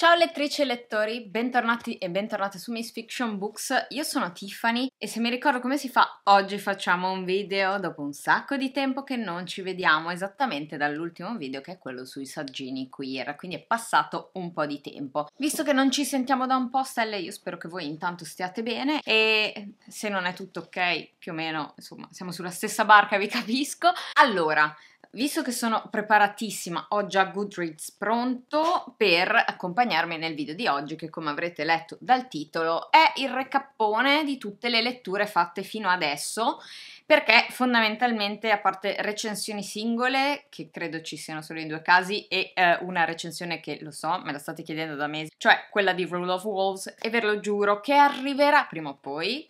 Ciao lettrici e lettori, bentornati e bentornate su Miss Fiction Books, io sono Tiffany e se mi ricordo come si fa, oggi facciamo un video dopo un sacco di tempo che non ci vediamo esattamente dall'ultimo video che è quello sui saggini queer, quindi è passato un po' di tempo. Visto che non ci sentiamo da un po' stelle, io spero che voi intanto stiate bene e se non è tutto ok, più o meno, insomma, siamo sulla stessa barca, vi capisco. Allora, visto che sono preparatissima, ho già Goodreads pronto per accompagnarmi nel video di oggi che come avrete letto dal titolo è il recappone di tutte le letture fatte fino adesso perché fondamentalmente a parte recensioni singole che credo ci siano solo in due casi e eh, una recensione che lo so me la state chiedendo da mesi cioè quella di Rule of Wolves e ve lo giuro che arriverà prima o poi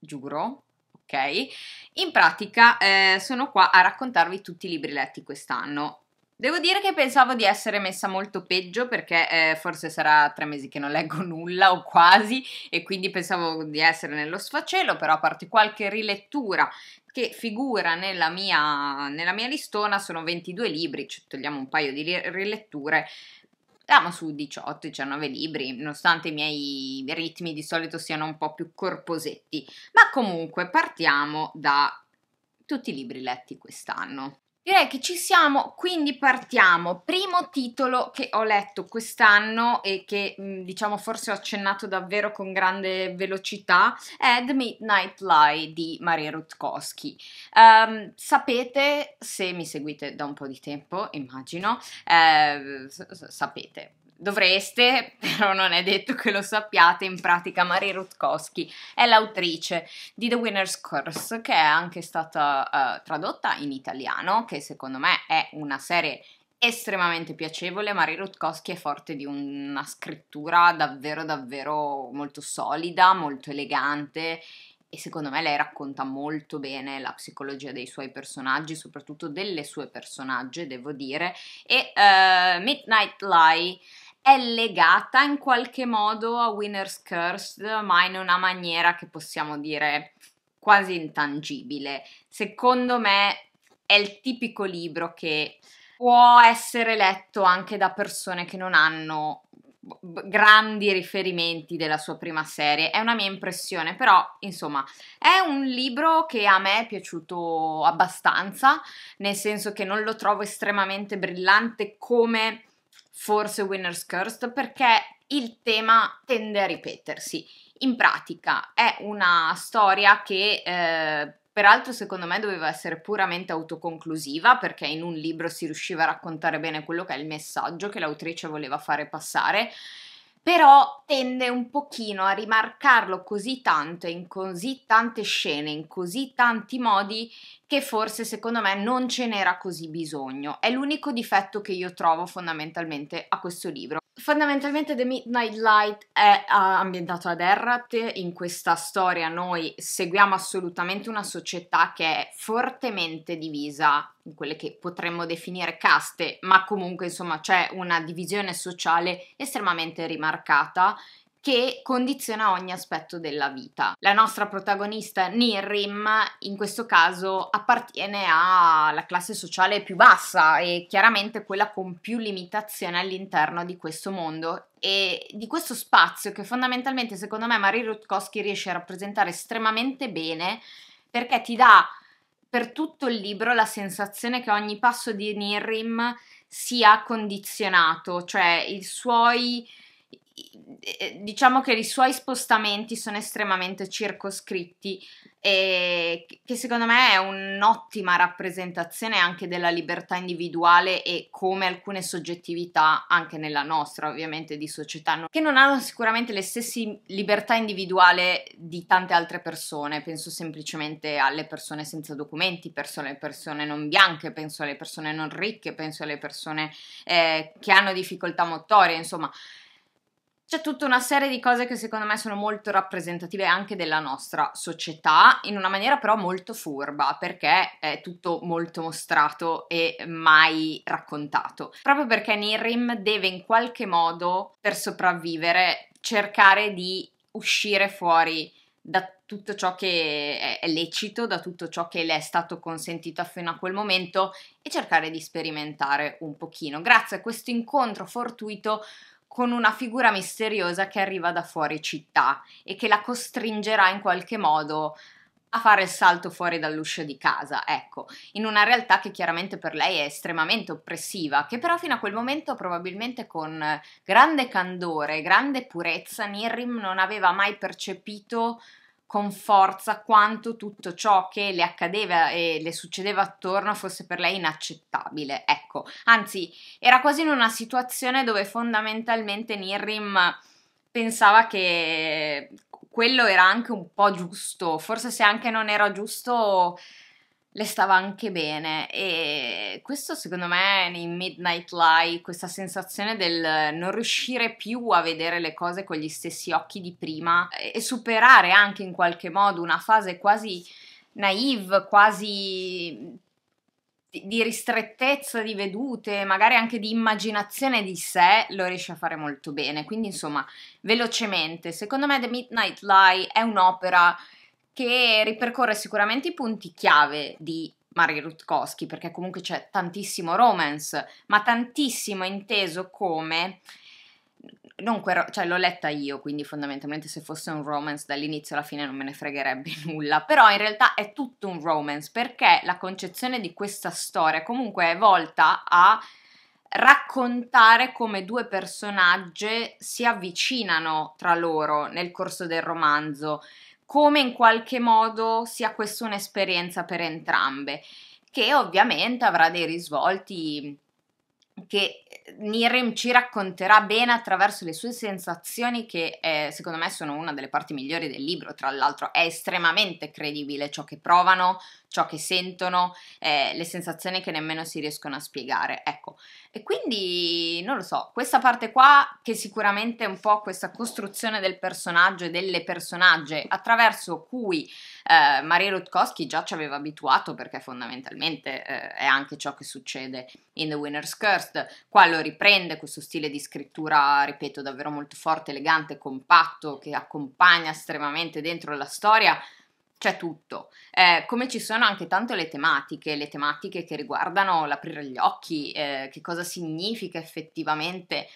giuro ok? In pratica eh, sono qua a raccontarvi tutti i libri letti quest'anno. Devo dire che pensavo di essere messa molto peggio perché eh, forse sarà tre mesi che non leggo nulla o quasi e quindi pensavo di essere nello sfacelo, però a parte qualche rilettura che figura nella mia, nella mia listona sono 22 libri, cioè togliamo un paio di riletture, Eravamo ah, su 18-19 libri, nonostante i miei ritmi di solito siano un po' più corposetti, ma comunque partiamo da tutti i libri letti quest'anno. Direi che ci siamo, quindi partiamo. Primo titolo che ho letto quest'anno e che mm, diciamo forse ho accennato davvero con grande velocità è The Midnight Lie di Maria Rutkowski. Um, sapete, se mi seguite da un po' di tempo, immagino, eh, sapete dovreste, però non è detto che lo sappiate, in pratica Marie Rutkowski è l'autrice di The Winner's Curse, che è anche stata uh, tradotta in italiano, che secondo me è una serie estremamente piacevole, Marie Rutkowski è forte di una scrittura davvero davvero molto solida, molto elegante e secondo me lei racconta molto bene la psicologia dei suoi personaggi, soprattutto delle sue personaggi, devo dire, e uh, Midnight Lie è legata in qualche modo a Winner's Curse, ma in una maniera che possiamo dire quasi intangibile. Secondo me è il tipico libro che può essere letto anche da persone che non hanno grandi riferimenti della sua prima serie, è una mia impressione, però insomma è un libro che a me è piaciuto abbastanza, nel senso che non lo trovo estremamente brillante come forse Winner's Curse perché il tema tende a ripetersi. In pratica è una storia che... Eh, Peraltro secondo me doveva essere puramente autoconclusiva perché in un libro si riusciva a raccontare bene quello che è il messaggio che l'autrice voleva fare passare, però tende un pochino a rimarcarlo così tanto in così tante scene, in così tanti modi che forse secondo me non ce n'era così bisogno. È l'unico difetto che io trovo fondamentalmente a questo libro. Fondamentalmente The Midnight Light è ambientato ad Errat, in questa storia noi seguiamo assolutamente una società che è fortemente divisa in quelle che potremmo definire caste, ma comunque insomma c'è una divisione sociale estremamente rimarcata che condiziona ogni aspetto della vita. La nostra protagonista Nirim in questo caso appartiene alla classe sociale più bassa e chiaramente quella con più limitazioni all'interno di questo mondo e di questo spazio che fondamentalmente secondo me Marie Rutkowski riesce a rappresentare estremamente bene perché ti dà per tutto il libro la sensazione che ogni passo di Nirim sia condizionato, cioè i suoi diciamo che i suoi spostamenti sono estremamente circoscritti e che secondo me è un'ottima rappresentazione anche della libertà individuale e come alcune soggettività anche nella nostra ovviamente di società che non hanno sicuramente le stesse libertà individuali di tante altre persone penso semplicemente alle persone senza documenti penso alle persone non bianche penso alle persone non ricche penso alle persone eh, che hanno difficoltà motorie insomma c'è tutta una serie di cose che secondo me sono molto rappresentative anche della nostra società, in una maniera però molto furba, perché è tutto molto mostrato e mai raccontato. Proprio perché Nirim deve in qualche modo, per sopravvivere, cercare di uscire fuori da tutto ciò che è lecito, da tutto ciò che le è stato consentito fino a quel momento e cercare di sperimentare un pochino. Grazie a questo incontro fortuito con una figura misteriosa che arriva da fuori città e che la costringerà in qualche modo a fare il salto fuori dall'uscio di casa, ecco, in una realtà che chiaramente per lei è estremamente oppressiva, che però fino a quel momento probabilmente con grande candore, grande purezza, Nirim non aveva mai percepito con forza quanto tutto ciò che le accadeva e le succedeva attorno fosse per lei inaccettabile. Ecco, anzi, era quasi in una situazione dove fondamentalmente Nirim pensava che quello era anche un po' giusto, forse se anche non era giusto le stava anche bene e questo secondo me nei Midnight Lie, questa sensazione del non riuscire più a vedere le cose con gli stessi occhi di prima e superare anche in qualche modo una fase quasi naive, quasi di ristrettezza di vedute, magari anche di immaginazione di sé, lo riesce a fare molto bene. Quindi, insomma, velocemente, secondo me The Midnight Lie è un'opera che ripercorre sicuramente i punti chiave di Mary Rutkowski, perché comunque c'è tantissimo romance, ma tantissimo inteso come non quel, cioè l'ho letta io, quindi fondamentalmente se fosse un romance dall'inizio alla fine non me ne fregherebbe nulla, però in realtà è tutto un romance perché la concezione di questa storia comunque è volta a raccontare come due personaggi si avvicinano tra loro nel corso del romanzo, come in qualche modo sia questa un'esperienza per entrambe, che ovviamente avrà dei risvolti che eh, Nirim ci racconterà bene attraverso le sue sensazioni che eh, secondo me sono una delle parti migliori del libro, tra l'altro è estremamente credibile ciò che provano, ciò che sentono, eh, le sensazioni che nemmeno si riescono a spiegare. Ecco, e quindi non lo so, questa parte qua che sicuramente è un po' questa costruzione del personaggio e delle personagge attraverso cui eh, Maria Lutkowski già ci aveva abituato perché fondamentalmente eh, è anche ciò che succede in The Winner's Cursed. Qua lo riprende questo stile di scrittura, ripeto, davvero molto forte, elegante, compatto, che accompagna estremamente dentro la storia c'è tutto, eh, come ci sono anche tanto le tematiche, le tematiche che riguardano l'aprire gli occhi, eh, che cosa significa effettivamente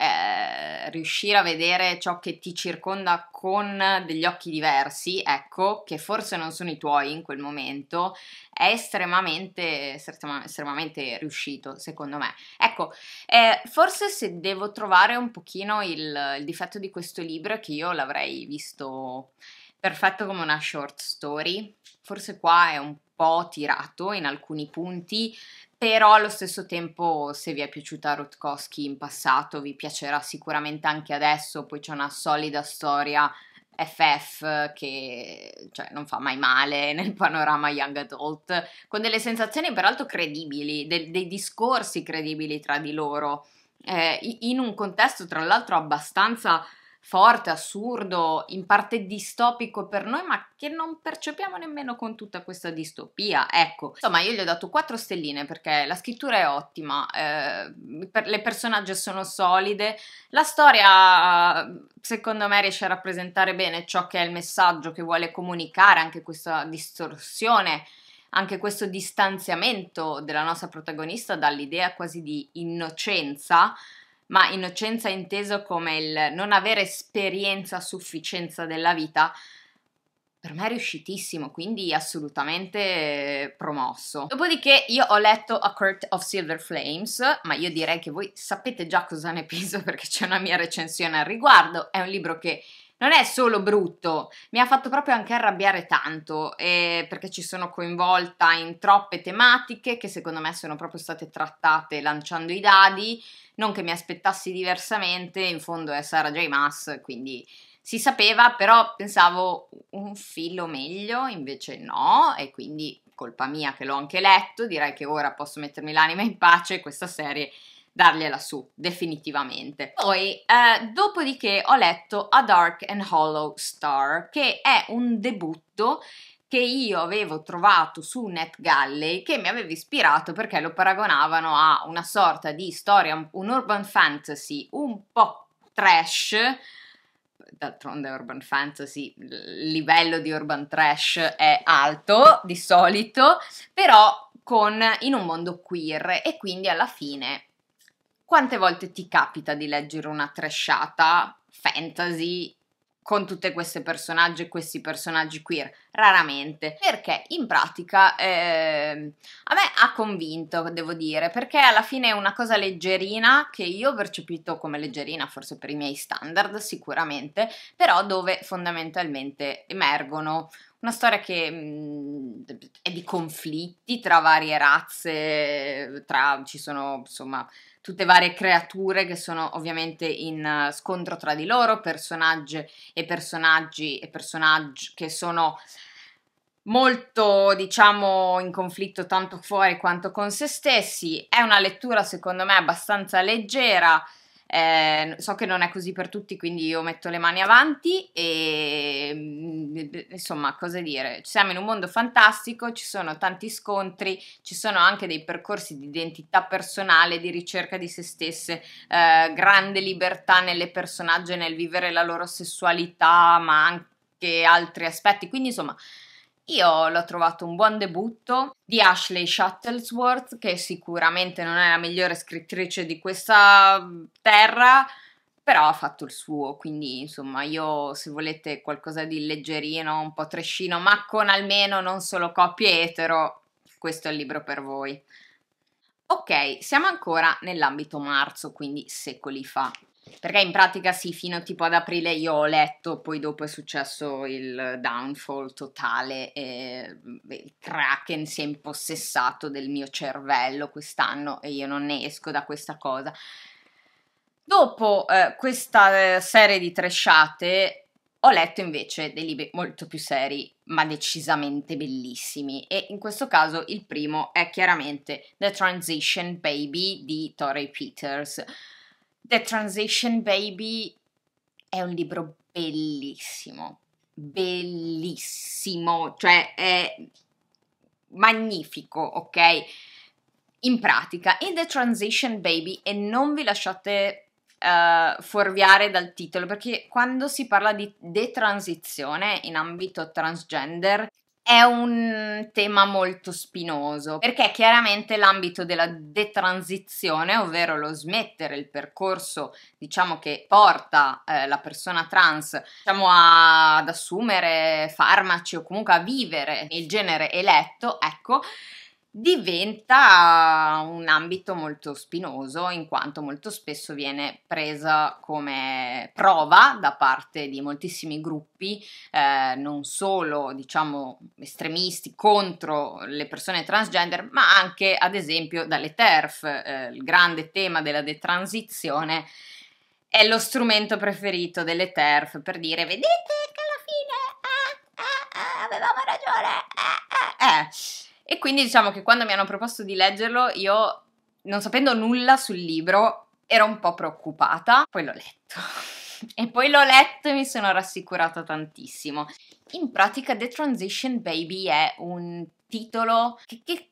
eh, riuscire a vedere ciò che ti circonda con degli occhi diversi, ecco, che forse non sono i tuoi in quel momento, è estremamente, estremamente riuscito, secondo me. Ecco, eh, forse se devo trovare un pochino il, il difetto di questo libro che io l'avrei visto perfetto come una short story. Forse qua è un po' tirato in alcuni punti, però allo stesso tempo se vi è piaciuta Rutkowski in passato vi piacerà sicuramente anche adesso, poi c'è una solida storia FF che cioè, non fa mai male nel panorama young adult, con delle sensazioni peraltro credibili, de- dei discorsi credibili tra di loro, eh, in un contesto tra l'altro abbastanza forte, assurdo, in parte distopico per noi, ma che non percepiamo nemmeno con tutta questa distopia. Ecco, insomma, io gli ho dato 4 stelline perché la scrittura è ottima, eh, le personaggi sono solide, la storia secondo me riesce a rappresentare bene ciò che è il messaggio che vuole comunicare, anche questa distorsione anche questo distanziamento della nostra protagonista dall'idea quasi di innocenza ma innocenza inteso come il non avere esperienza a sufficienza della vita, per me è riuscitissimo, quindi assolutamente eh, promosso. Dopodiché io ho letto A Court of Silver Flames, ma io direi che voi sapete già cosa ne penso perché c'è una mia recensione al riguardo, è un libro che non è solo brutto, mi ha fatto proprio anche arrabbiare tanto eh, perché ci sono coinvolta in troppe tematiche che secondo me sono proprio state trattate lanciando i dadi, non che mi aspettassi diversamente, in fondo è Sara J. Maas, quindi si sapeva, però pensavo un filo meglio, invece no, e quindi colpa mia che l'ho anche letto, direi che ora posso mettermi l'anima in pace, questa serie dargliela su, definitivamente. Poi, eh, dopodiché ho letto A Dark and Hollow Star, che è un debutto che io avevo trovato su NetGalley che mi aveva ispirato perché lo paragonavano a una sorta di storia, un urban fantasy un po' trash, d'altronde urban fantasy, il livello di urban trash è alto di solito, però con, in un mondo queer e quindi alla fine quante volte ti capita di leggere una tresciata fantasy con tutte queste personaggi e questi personaggi queer? Raramente, perché in pratica eh, a me ha convinto, devo dire, perché alla fine è una cosa leggerina che io ho percepito come leggerina, forse per i miei standard sicuramente, però dove fondamentalmente emergono una storia che mh, mhmm, è di conflitti tra varie razze, tra, ci sono insomma tutte varie creature che sono ovviamente in scontro tra di loro, personaggi e personaggi e personaggi che sono molto, diciamo, in conflitto tanto fuori quanto con se stessi. È una lettura secondo me abbastanza leggera eh, so che non è così per tutti, quindi io metto le mani avanti e mm, insomma, cosa dire? Siamo in un mondo fantastico, ci sono tanti scontri, ci sono anche dei percorsi di identità personale, di ricerca di se stesse, eh, grande libertà nelle personaggi nel vivere la loro sessualità, ma anche altri aspetti. Quindi, insomma, io l'ho trovato un buon debutto di Ashley Shuttlesworth, che sicuramente non è la migliore scrittrice di questa mm, terra, però ha fatto il suo, quindi insomma io se volete qualcosa di leggerino, un po' trescino, ma con almeno non solo coppie etero, questo è il libro per voi. Ok, siamo ancora nell'ambito marzo, quindi secoli fa. Perché in pratica sì, fino tipo ad aprile io ho letto, poi dopo è successo il downfall totale e mm, il Kraken si è impossessato del mio cervello quest'anno e io non ne esco da questa cosa. Dopo eh, questa eh, serie di tresciate ho letto invece dei libri molto più seri, ma decisamente bellissimi. E in questo caso il primo è chiaramente The Transition Baby di Torrey Peters. The Transition Baby è un libro bellissimo, bellissimo, cioè è magnifico, ok? In pratica, in The Transition Baby, e non vi lasciate uh, fuorviare dal titolo, perché quando si parla di detransizione in ambito transgender, è un tema molto spinoso perché chiaramente l'ambito della detransizione, ovvero lo smettere il percorso, diciamo che porta eh, la persona trans diciamo, a, ad assumere farmaci o comunque a vivere il genere eletto, ecco, diventa un ambito molto spinoso in quanto molto spesso viene presa come prova da parte di moltissimi gruppi, eh, non solo diciamo estremisti contro le persone transgender, ma anche ad esempio dalle TERF, eh, il grande tema della detransizione è lo strumento preferito delle TERF per dire vedete che alla fine eh, eh, eh avevamo ragione. Eh, e quindi diciamo che quando mi hanno proposto di leggerlo, io, non sapendo nulla sul libro, ero un po' preoccupata, poi l'ho letto. e poi l'ho letto e mi sono rassicurata tantissimo. In pratica The Transition Baby è un titolo che, che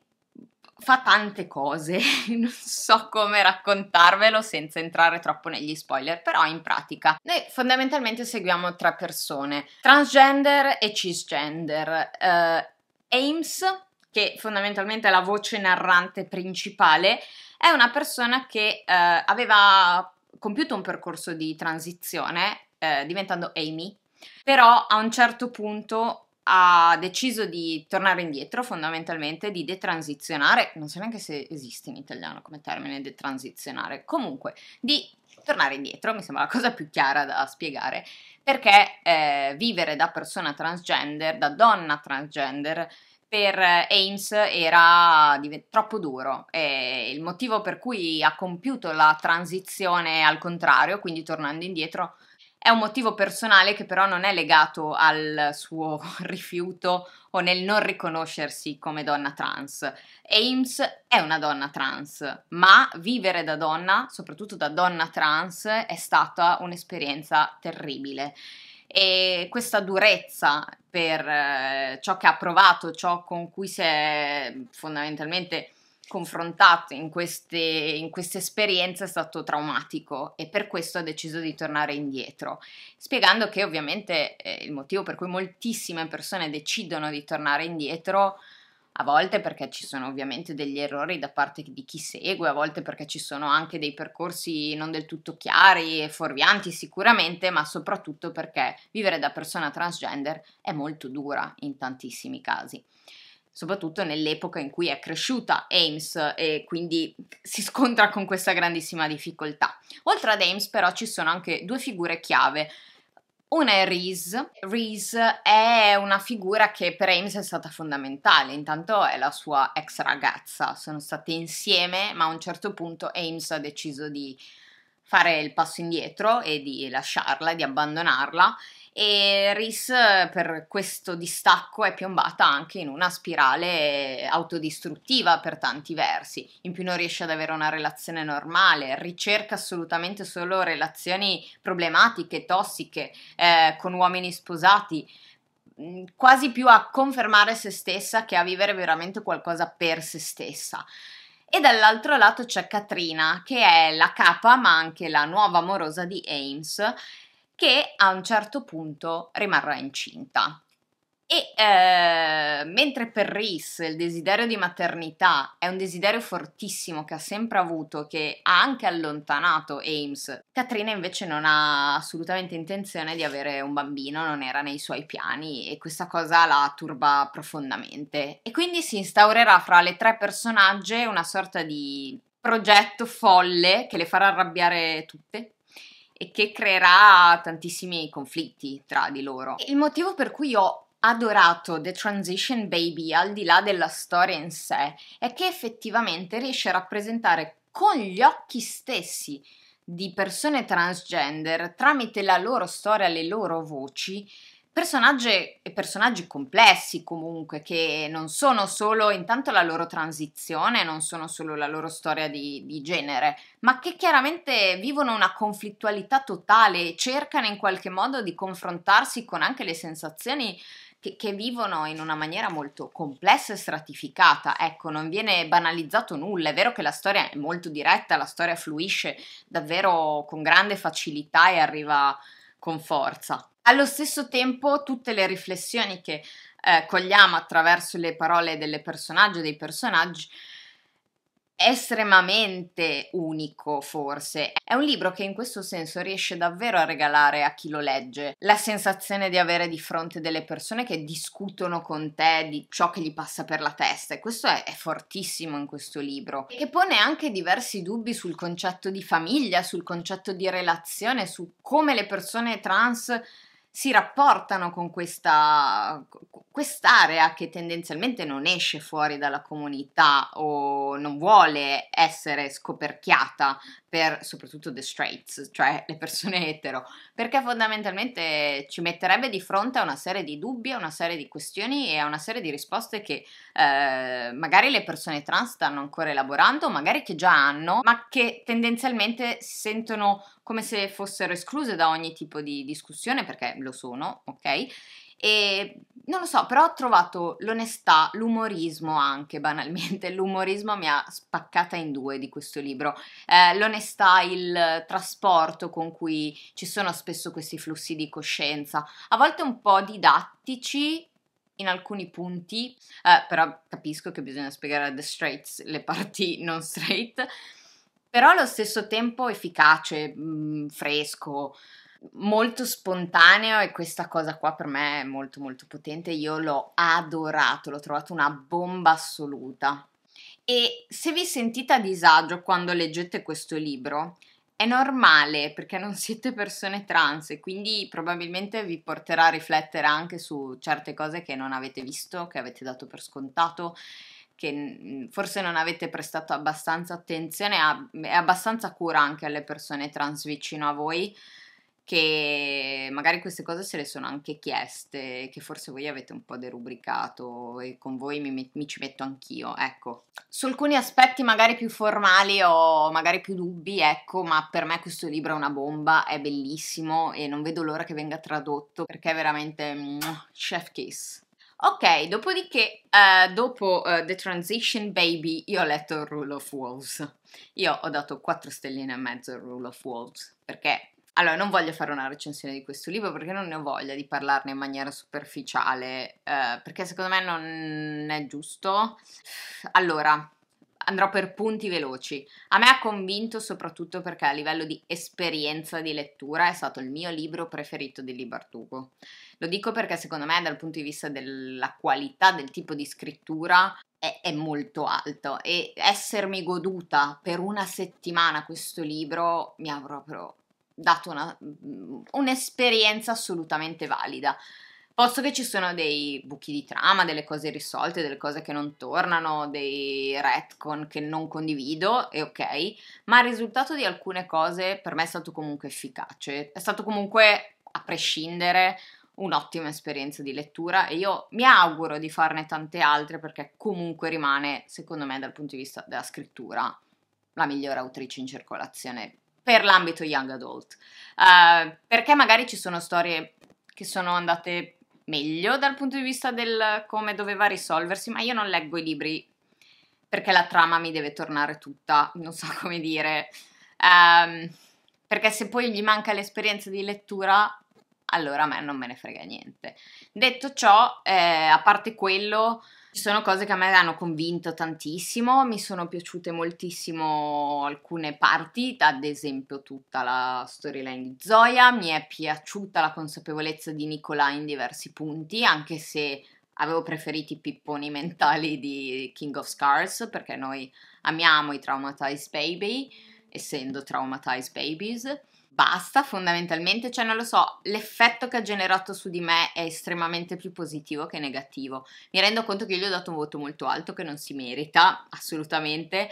fa tante cose, non so come raccontarvelo senza entrare troppo negli spoiler, però in pratica noi fondamentalmente seguiamo tre persone, transgender e cisgender. Uh, Ames che fondamentalmente è la voce narrante principale, è una persona che eh, aveva compiuto un percorso di transizione eh, diventando Amy, però a un certo punto ha deciso di tornare indietro fondamentalmente, di detransizionare, non so neanche se esiste in italiano come termine detransizionare, comunque di tornare indietro, mi sembra la cosa più chiara da spiegare, perché eh, vivere da persona transgender, da donna transgender, per Ames era troppo duro e il motivo per cui ha compiuto la transizione al contrario, quindi tornando indietro, è un motivo personale che però non è legato al suo rifiuto o nel non riconoscersi come donna trans. Ames è una donna trans, ma vivere da donna, soprattutto da donna trans, è stata un'esperienza terribile e questa durezza per eh, ciò che ha provato, ciò con cui si è fondamentalmente confrontato in queste, in queste esperienze è stato traumatico e per questo ha deciso di tornare indietro, spiegando che ovviamente eh, il motivo per cui moltissime persone decidono di tornare indietro a volte perché ci sono ovviamente degli errori da parte di chi segue, a volte perché ci sono anche dei percorsi non del tutto chiari e fuorvianti sicuramente, ma soprattutto perché vivere da persona transgender è molto dura in tantissimi casi soprattutto nell'epoca in cui è cresciuta Ames e quindi si scontra con questa grandissima difficoltà. Oltre ad Ames però ci sono anche due figure chiave una è Reese. Reese è una figura che per Ames è stata fondamentale, intanto è la sua ex ragazza, sono state insieme, ma a un certo punto Ames ha deciso di fare il passo indietro e di lasciarla, di abbandonarla e Reese per questo distacco è piombata anche in una spirale autodistruttiva per tanti versi, in più non riesce ad avere una relazione normale, ricerca assolutamente solo relazioni problematiche, tossiche, eh, con uomini sposati, mm, quasi più a confermare se stessa che a vivere veramente qualcosa per se stessa. E dall'altro lato c'è Katrina, che è la capa ma anche la nuova amorosa di Ames, che a un certo punto rimarrà incinta. E eh, mentre per Rhys il desiderio di maternità è un desiderio fortissimo che ha sempre avuto, che ha anche allontanato Ames, Katrina invece non ha assolutamente intenzione di avere un bambino, non era nei suoi piani e questa cosa la turba profondamente. E quindi si instaurerà fra le tre personaggi una sorta di progetto folle che le farà arrabbiare tutte e che creerà tantissimi conflitti tra di loro. Il motivo per cui ho adorato The Transition Baby al di là della storia in sé è che effettivamente riesce a rappresentare con gli occhi stessi di persone transgender tramite la loro storia, le loro voci, personaggi e personaggi complessi comunque, che non sono solo intanto la loro transizione, non sono solo la loro storia di, di genere, ma che chiaramente vivono una conflittualità totale, cercano in qualche modo di confrontarsi con anche le sensazioni che, che, vivono in una maniera molto complessa e stratificata. Ecco, non viene banalizzato nulla. È vero che la storia è molto diretta, la storia fluisce davvero con grande facilità e arriva con forza. Allo stesso tempo tutte le riflessioni che eh, cogliamo attraverso le parole delle personaggi, dei personaggi, è estremamente unico forse. È un libro che in questo senso riesce davvero a regalare a chi lo legge la sensazione di avere di fronte delle persone che discutono con te di ciò che gli passa per la testa e questo è, è fortissimo in questo libro e che pone anche diversi dubbi sul concetto di famiglia, sul concetto di relazione, su come le persone trans si rapportano con questa quest'area che tendenzialmente non esce fuori dalla comunità o non vuole essere scoperchiata per soprattutto the straights, cioè le persone etero, perché fondamentalmente ci metterebbe di fronte a una serie di dubbi, a una serie di questioni e a una serie di risposte che eh, magari le persone trans stanno ancora elaborando, magari che già hanno, ma che tendenzialmente si sentono come se fossero escluse da ogni tipo di discussione perché lo sono, ok? E non lo so, però ho trovato l'onestà, l'umorismo anche banalmente, l'umorismo mi ha spaccata in due di questo libro, eh, l'onestà, il trasporto con cui ci sono spesso questi flussi di coscienza, a volte un po' didattici in alcuni punti, eh, però capisco che bisogna spiegare a The Straits le parti non straight, però allo stesso tempo efficace, mh, mm, fresco, molto spontaneo e questa cosa qua per me è molto molto potente, io l'ho adorato, l'ho trovato una bomba assoluta. E se vi sentite a disagio quando leggete questo libro, è normale perché non siete persone trans e quindi probabilmente vi porterà a riflettere anche su certe cose che non avete visto, che avete dato per scontato, che mm, forse non avete prestato abbastanza attenzione e abbastanza cura anche alle persone trans vicino a voi che magari queste cose se le sono anche chieste, che forse voi avete un po' derubricato e con voi mi, mi, ci metto anch'io, ecco. Su alcuni aspetti magari più formali ho magari più dubbi, ecco, ma per me questo libro è una bomba, è bellissimo e non vedo l'ora che venga tradotto perché è veramente mm, chef kiss. Ok, dopodiché, uh, dopo uh, The Transition Baby, io ho letto Rule of Wolves. Io ho dato 4 stelline e mezzo a Rule of Wolves perché allora, non voglio fare una recensione di questo libro perché non ne ho voglia di parlarne in maniera superficiale, eh, perché secondo me non è giusto. Allora, andrò per punti veloci. A me ha convinto soprattutto perché a livello di esperienza di lettura è stato il mio libro preferito di Libartugo. Lo dico perché secondo me dal punto di vista della qualità del tipo di scrittura è, è molto alto e essermi goduta per una settimana questo libro mi ha proprio dato una, mhmm, un'esperienza assolutamente valida. Posto che ci sono dei buchi di trama, delle cose risolte, delle cose che non tornano, dei retcon che non condivido, è ok, ma il risultato di alcune cose per me è stato comunque efficace, è stato comunque, a prescindere, un'ottima esperienza di lettura e io mi auguro di farne tante altre perché comunque rimane, secondo me, dal punto di vista della scrittura, la migliore autrice in circolazione per l'ambito young adult. Uh, perché magari ci sono storie che sono andate meglio dal punto di vista del come doveva risolversi, ma io non leggo i libri perché la trama mi deve tornare tutta, non so come dire. Um, perché se poi gli manca l'esperienza di lettura, allora a me non me ne frega niente. Detto ciò, eh, a parte quello, ci sono cose che a me hanno convinto tantissimo, mi sono piaciute moltissimo alcune parti, ad esempio tutta la storyline di Zoya, mi è piaciuta la consapevolezza di Nicola in diversi punti, anche se avevo preferito i pipponi mentali di King of Scars, perché noi amiamo i traumatized baby, essendo traumatized babies basta fondamentalmente, cioè non lo so, l'effetto che ha generato su di me è estremamente più positivo che negativo. Mi rendo conto che io gli ho dato un voto molto alto che non si merita assolutamente,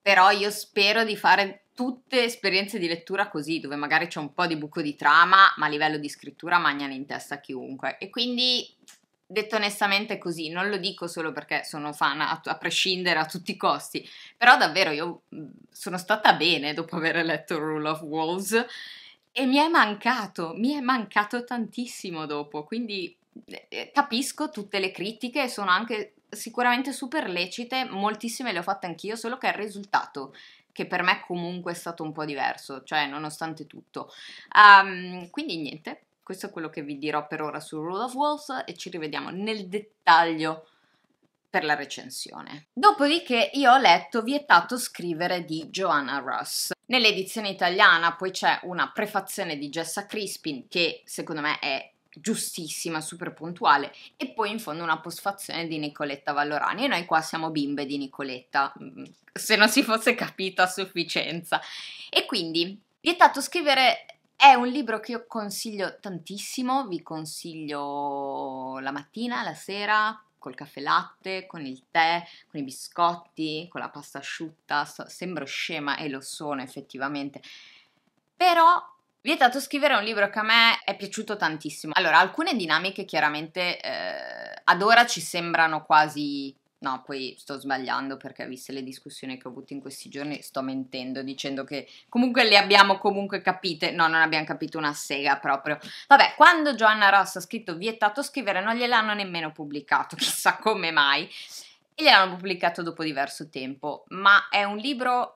però io spero di fare tutte esperienze di lettura così, dove magari c'è un po' di buco di trama, ma a livello di scrittura magnano in testa chiunque. E quindi detto onestamente così, non lo dico solo perché sono fan a, a, prescindere a tutti i costi, però davvero io mhmm, sono stata bene dopo aver letto Rule of Walls e mi è mancato, mi è mancato tantissimo dopo, quindi eh, eh capisco tutte le critiche, sono anche sicuramente super lecite, moltissime le ho fatte anch'io, solo che il risultato che per me comunque è stato un po' diverso, cioè nonostante tutto. Um, quindi niente, questo è quello che vi dirò per ora su Rule of Wolves e ci rivediamo nel dettaglio per la recensione. Dopodiché io ho letto Vietato scrivere di Joanna Russ. Nell'edizione italiana poi c'è una prefazione di Jessa Crispin che secondo me è giustissima, super puntuale, e poi in fondo una postfazione di Nicoletta Vallorani. E noi qua siamo bimbe di Nicoletta, mm, se non si fosse capito a sufficienza. E quindi vietato scrivere è un libro che io consiglio tantissimo, vi consiglio la mattina, la sera, col caffè latte, con il tè, con i biscotti, con la pasta asciutta, so, sembro scema e lo sono effettivamente, però Vietato scrivere è un libro che a me è piaciuto tantissimo. Allora, alcune dinamiche chiaramente eh, ad ora ci sembrano quasi No, poi sto sbagliando perché viste le discussioni che ho avuto in questi giorni sto mentendo dicendo che comunque le abbiamo comunque capite. No, non abbiamo capito una sega proprio. Vabbè, quando Joanna Ross ha scritto vietato scrivere non gliel'hanno nemmeno pubblicato, chissà come mai. E gliel'hanno pubblicato dopo diverso tempo, ma è un libro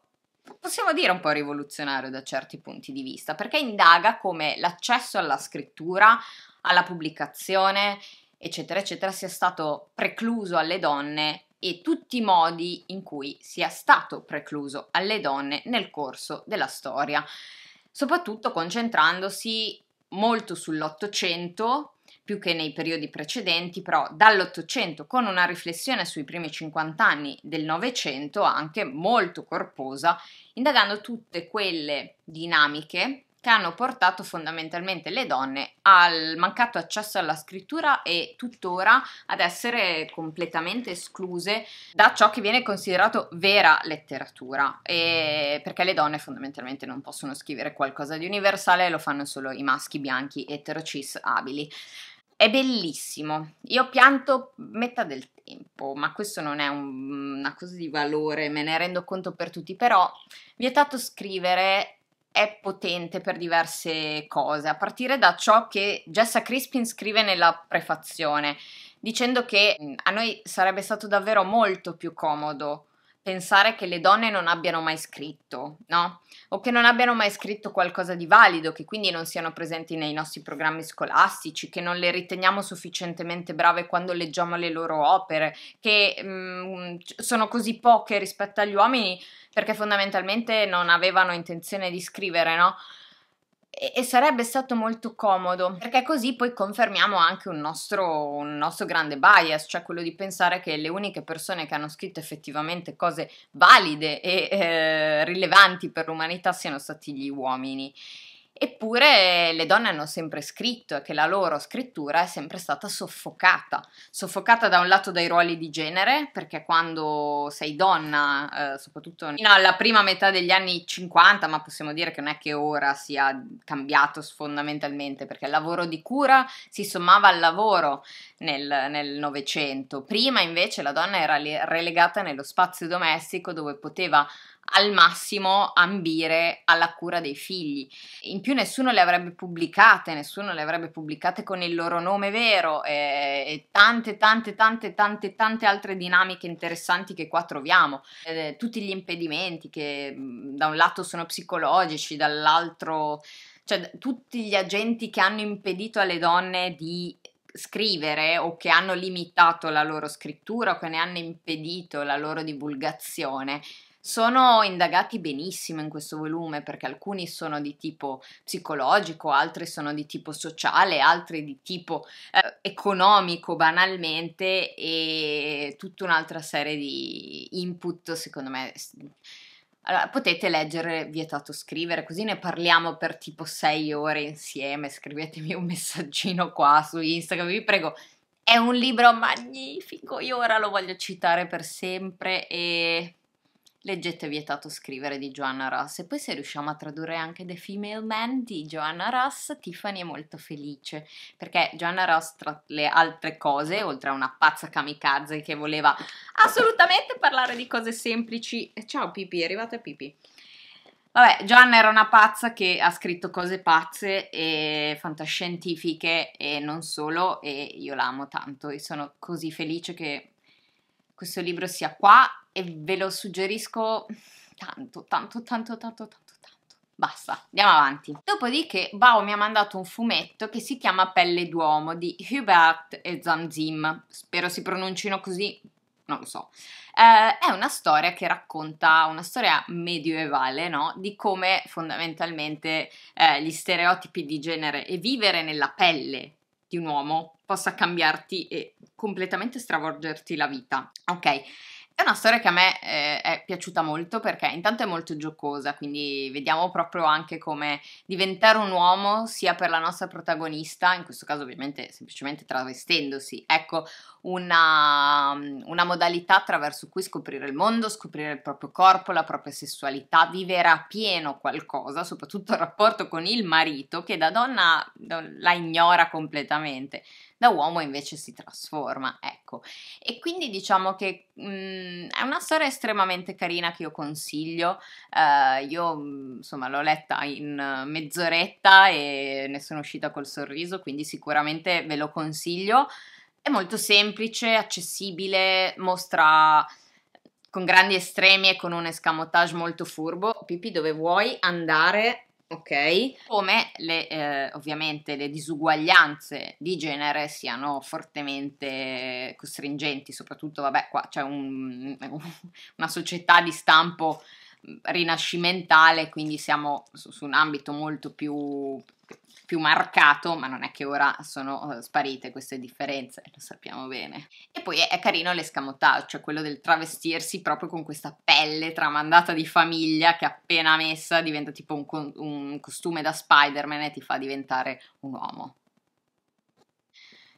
possiamo dire un po' rivoluzionario da certi punti di vista, perché indaga come l'accesso alla scrittura, alla pubblicazione eccetera, eccetera, sia stato precluso alle donne e tutti i modi in cui sia stato precluso alle donne nel corso della storia, soprattutto concentrandosi molto sull'Ottocento più che nei periodi precedenti, però dall'Ottocento con una riflessione sui primi 50 anni del Novecento anche molto corposa, indagando tutte quelle dinamiche che hanno portato fondamentalmente le donne al mancato accesso alla scrittura e tuttora ad essere completamente escluse da ciò che viene considerato vera letteratura, e perché le donne fondamentalmente non possono scrivere qualcosa di universale, lo fanno solo i maschi bianchi eterocis abili. È bellissimo, io pianto metà del tempo, ma questo non è un, una cosa di valore, me ne rendo conto per tutti, però vietato scrivere è potente per diverse cose, a partire da ciò che Jessa Crispin scrive nella prefazione, dicendo che a noi sarebbe stato davvero molto più comodo pensare che le donne non abbiano mai scritto, no? O che non abbiano mai scritto qualcosa di valido, che quindi non siano presenti nei nostri programmi scolastici, che non le riteniamo sufficientemente brave quando leggiamo le loro opere, che mh, mm, sono così poche rispetto agli uomini perché fondamentalmente non avevano intenzione di scrivere, no? e, sarebbe stato molto comodo perché così poi confermiamo anche un nostro, un nostro, grande bias, cioè quello di pensare che le uniche persone che hanno scritto effettivamente cose valide e eh, rilevanti per l'umanità siano stati gli uomini. Eppure le donne hanno sempre scritto e che la loro scrittura è sempre stata soffocata, soffocata da un lato dai ruoli di genere, perché quando sei donna, eh, soprattutto fino alla prima metà degli anni 50, ma possiamo dire che non è che ora sia cambiato fondamentalmente, perché il lavoro di cura si sommava al lavoro nel Novecento, prima invece la donna era relegata nello spazio domestico dove poteva al massimo ambire alla cura dei figli. In più nessuno le avrebbe pubblicate, nessuno le avrebbe pubblicate con il loro nome vero eh, e tante, tante, tante, tante, tante altre dinamiche interessanti che qua troviamo. Eh, tutti gli impedimenti che mm, da un lato sono psicologici, dall'altro... Cioè, tutti gli agenti che hanno impedito alle donne di scrivere o che hanno limitato la loro scrittura o che ne hanno impedito la loro divulgazione sono indagati benissimo in questo volume perché alcuni sono di tipo psicologico, altri sono di tipo sociale, altri di tipo eh, economico banalmente e tutta un'altra serie di input secondo me allora, potete leggere Vietato scrivere, così ne parliamo per tipo sei ore insieme. Scrivetemi un messaggino qua su Instagram, vi prego. È un libro magnifico, io ora lo voglio citare per sempre e Leggete Vietato scrivere di Joanna Ross e poi se riusciamo a tradurre anche The Female Man di Joanna Ross, Tiffany è molto felice perché Joanna Ross, tra le altre cose, oltre a una pazza kamikaze che voleva assolutamente parlare di cose semplici, ciao Pipi, è arrivata Pipi. Vabbè, Joanna era una pazza che ha scritto cose pazze e fantascientifiche e non solo e io l'amo tanto e sono così felice che questo libro sia qua e ve lo suggerisco tanto, tanto, tanto, tanto, tanto, tanto. Basta, andiamo avanti. Dopodiché Bao mi ha mandato un fumetto che si chiama Pelle d'uomo di Hubert e Zanzim. Spero si pronuncino così, non lo so. Eh, è una storia che racconta una storia medioevale, no? Di come fondamentalmente eh, gli stereotipi di genere e vivere nella pelle di un uomo possa cambiarti e completamente stravolgerti la vita. Ok, è una storia che a me eh, è piaciuta molto perché intanto è molto giocosa, quindi vediamo proprio anche come diventare un uomo sia per la nostra protagonista, in questo caso ovviamente semplicemente travestendosi, ecco una, mm, una modalità attraverso cui scoprire il mondo, scoprire il proprio corpo, la propria sessualità, vivere a pieno qualcosa, soprattutto il rapporto con il marito che da donna la ignora completamente da uomo invece si trasforma, ecco. E quindi diciamo che mh, mhmm, è una storia estremamente carina che io consiglio, uh, io insomma l'ho letta in mezz'oretta e ne sono uscita col sorriso, quindi sicuramente ve lo consiglio. È molto semplice, accessibile, mostra con grandi estremi e con un escamotage molto furbo. Pipi, dove vuoi andare ok? Come le, eh, ovviamente le disuguaglianze di genere siano fortemente costringenti, soprattutto, vabbè, qua c'è un, una società di stampo mm, rinascimentale, quindi siamo su, su un ambito molto più più marcato, ma non è che ora sono eh, sparite queste differenze, lo sappiamo bene. E poi è, carino l'escamotage, cioè quello del travestirsi proprio con questa pelle tramandata di famiglia che appena messa diventa tipo un, un costume da Spider-Man e ti fa diventare un uomo.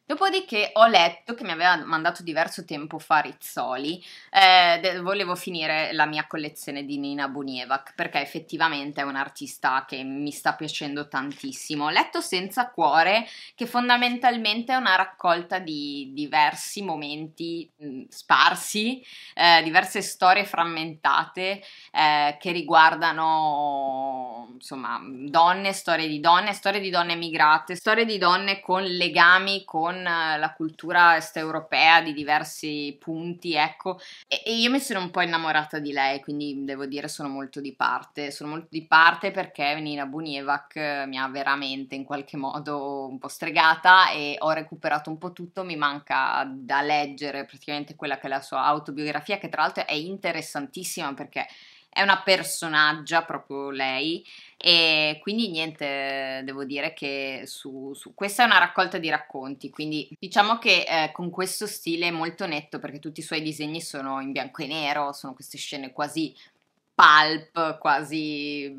Dopodiché ho letto che mi aveva mandato diverso tempo fa Rizzoli, eh, volevo finire la mia collezione di Nina Bunievac perché effettivamente è un'artista che mi sta piacendo tantissimo. Ho letto Senza Cuore che fondamentalmente è una raccolta di diversi momenti mm, sparsi, eh, diverse storie frammentate eh, che riguardano insomma donne, storie di donne, storie di donne emigrate, storie di donne con legami con con eh, la cultura est-europea di diversi punti, ecco. E, e, io mi sono un po' innamorata di lei, quindi devo dire sono molto di parte. Sono molto di parte perché Nina Bunievac eh, mi ha veramente in qualche modo un po' stregata e ho recuperato un po' tutto, mi manca da leggere praticamente quella che è la sua autobiografia, che tra l'altro è interessantissima perché è una personaggia proprio lei e quindi niente, devo dire che su, su, questa è una raccolta di racconti, quindi diciamo che eh, con questo stile è molto netto perché tutti i suoi disegni sono in bianco e nero, sono queste scene quasi pulp, quasi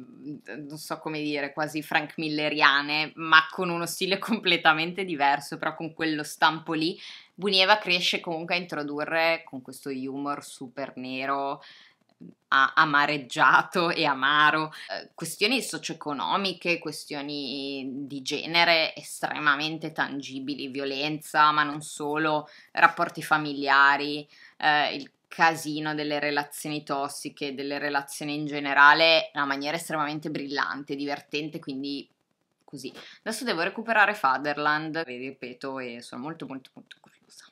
non so come dire, quasi Frank Milleriane, ma con uno stile completamente diverso, però con quello stampo lì. Bunieva cresce comunque a introdurre con questo humor super nero amareggiato e amaro, eh, questioni socio-economiche, questioni di genere estremamente tangibili, violenza, ma non solo, rapporti familiari, eh, il casino delle relazioni tossiche, delle relazioni in generale, in una maniera estremamente brillante, divertente, quindi così. Adesso devo recuperare Fatherland, vi ripeto, e sono molto molto molto curiosa.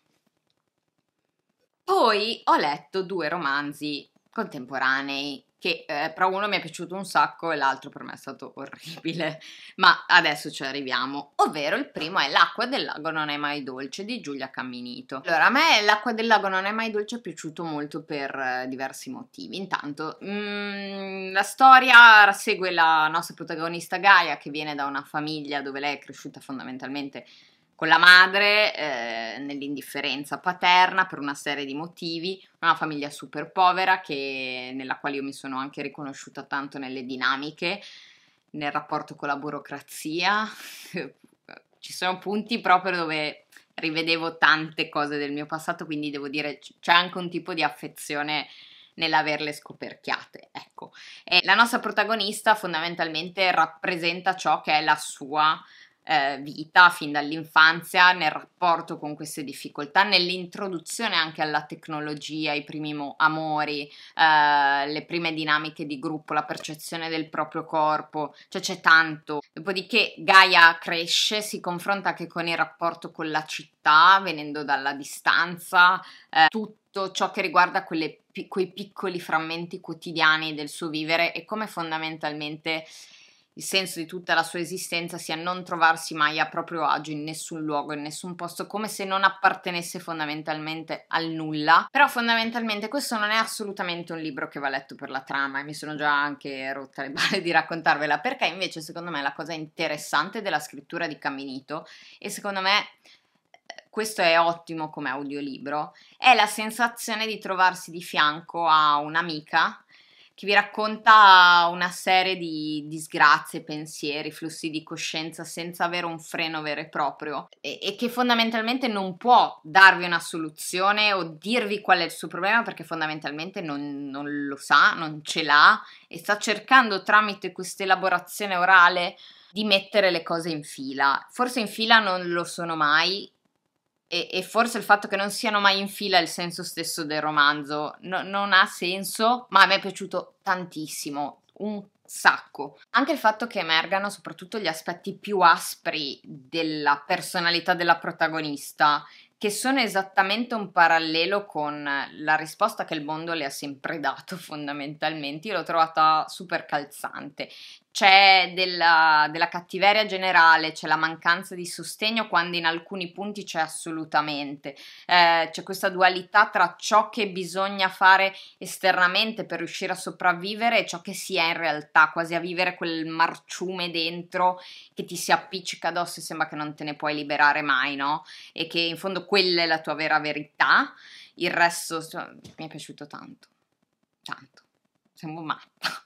Poi ho letto due romanzi contemporanei che eh, però uno mi è piaciuto un sacco e l'altro per me è stato orribile, ma adesso ci arriviamo, ovvero il primo è L'acqua del lago non è mai dolce di Giulia Camminito. Allora, a me L'acqua del lago non è mai dolce è piaciuto molto per eh, diversi motivi. Intanto, mh, mm, la storia segue la nostra protagonista Gaia che viene da una famiglia dove lei è cresciuta fondamentalmente con la madre eh, nell'indifferenza paterna per una serie di motivi, una famiglia super povera che, nella quale io mi sono anche riconosciuta tanto nelle dinamiche, nel rapporto con la burocrazia, ci sono punti proprio dove rivedevo tante cose del mio passato, quindi devo dire c'è anche un tipo di affezione nell'averle scoperchiate, ecco. E la nostra protagonista fondamentalmente rappresenta ciò che è la sua eh, vita, fin dall'infanzia, nel rapporto con queste difficoltà, nell'introduzione anche alla tecnologia, i primi mo- amori, eh, le prime dinamiche di gruppo, la percezione del proprio corpo, cioè c'è tanto. Dopodiché Gaia cresce, si confronta anche con il rapporto con la città, venendo dalla distanza, eh, tutto ciò che riguarda quelle, quei piccoli frammenti quotidiani del suo vivere e come fondamentalmente il senso di tutta la sua esistenza sia non trovarsi mai a proprio agio in nessun luogo, in nessun posto, come se non appartenesse fondamentalmente al nulla. Però fondamentalmente questo non è assolutamente un libro che va letto per la trama e mi sono già anche rotta le balle di raccontarvela, perché invece secondo me la cosa interessante della scrittura di Caminito e secondo me eh, questo è ottimo come audiolibro, è la sensazione di trovarsi di fianco a un'amica che vi racconta una serie di disgrazie, pensieri, flussi di coscienza senza avere un freno vero e proprio e, e che fondamentalmente non può darvi una soluzione o dirvi qual è il suo problema perché fondamentalmente non, non lo sa, non ce l'ha e sta cercando tramite questa elaborazione orale di mettere le cose in fila. Forse in fila non lo sono mai, e, e, forse il fatto che non siano mai in fila è il senso stesso del romanzo. No, non ha senso, ma a me è piaciuto tantissimo, un sacco. Anche il fatto che emergano soprattutto gli aspetti più aspri della personalità della protagonista, che sono esattamente un parallelo con la risposta che il mondo le ha sempre dato fondamentalmente. Io l'ho trovata super calzante c'è della, della, cattiveria generale, c'è la mancanza di sostegno quando in alcuni punti c'è assolutamente. Eh, c'è questa dualità tra ciò che bisogna fare esternamente per riuscire a sopravvivere e ciò che si è in realtà, quasi a vivere quel marciume dentro che ti si appiccica addosso e sembra che non te ne puoi liberare mai, no? E che in fondo quella è la tua vera verità. Il resto cioè, mi è piaciuto tanto, tanto. Sembro matta.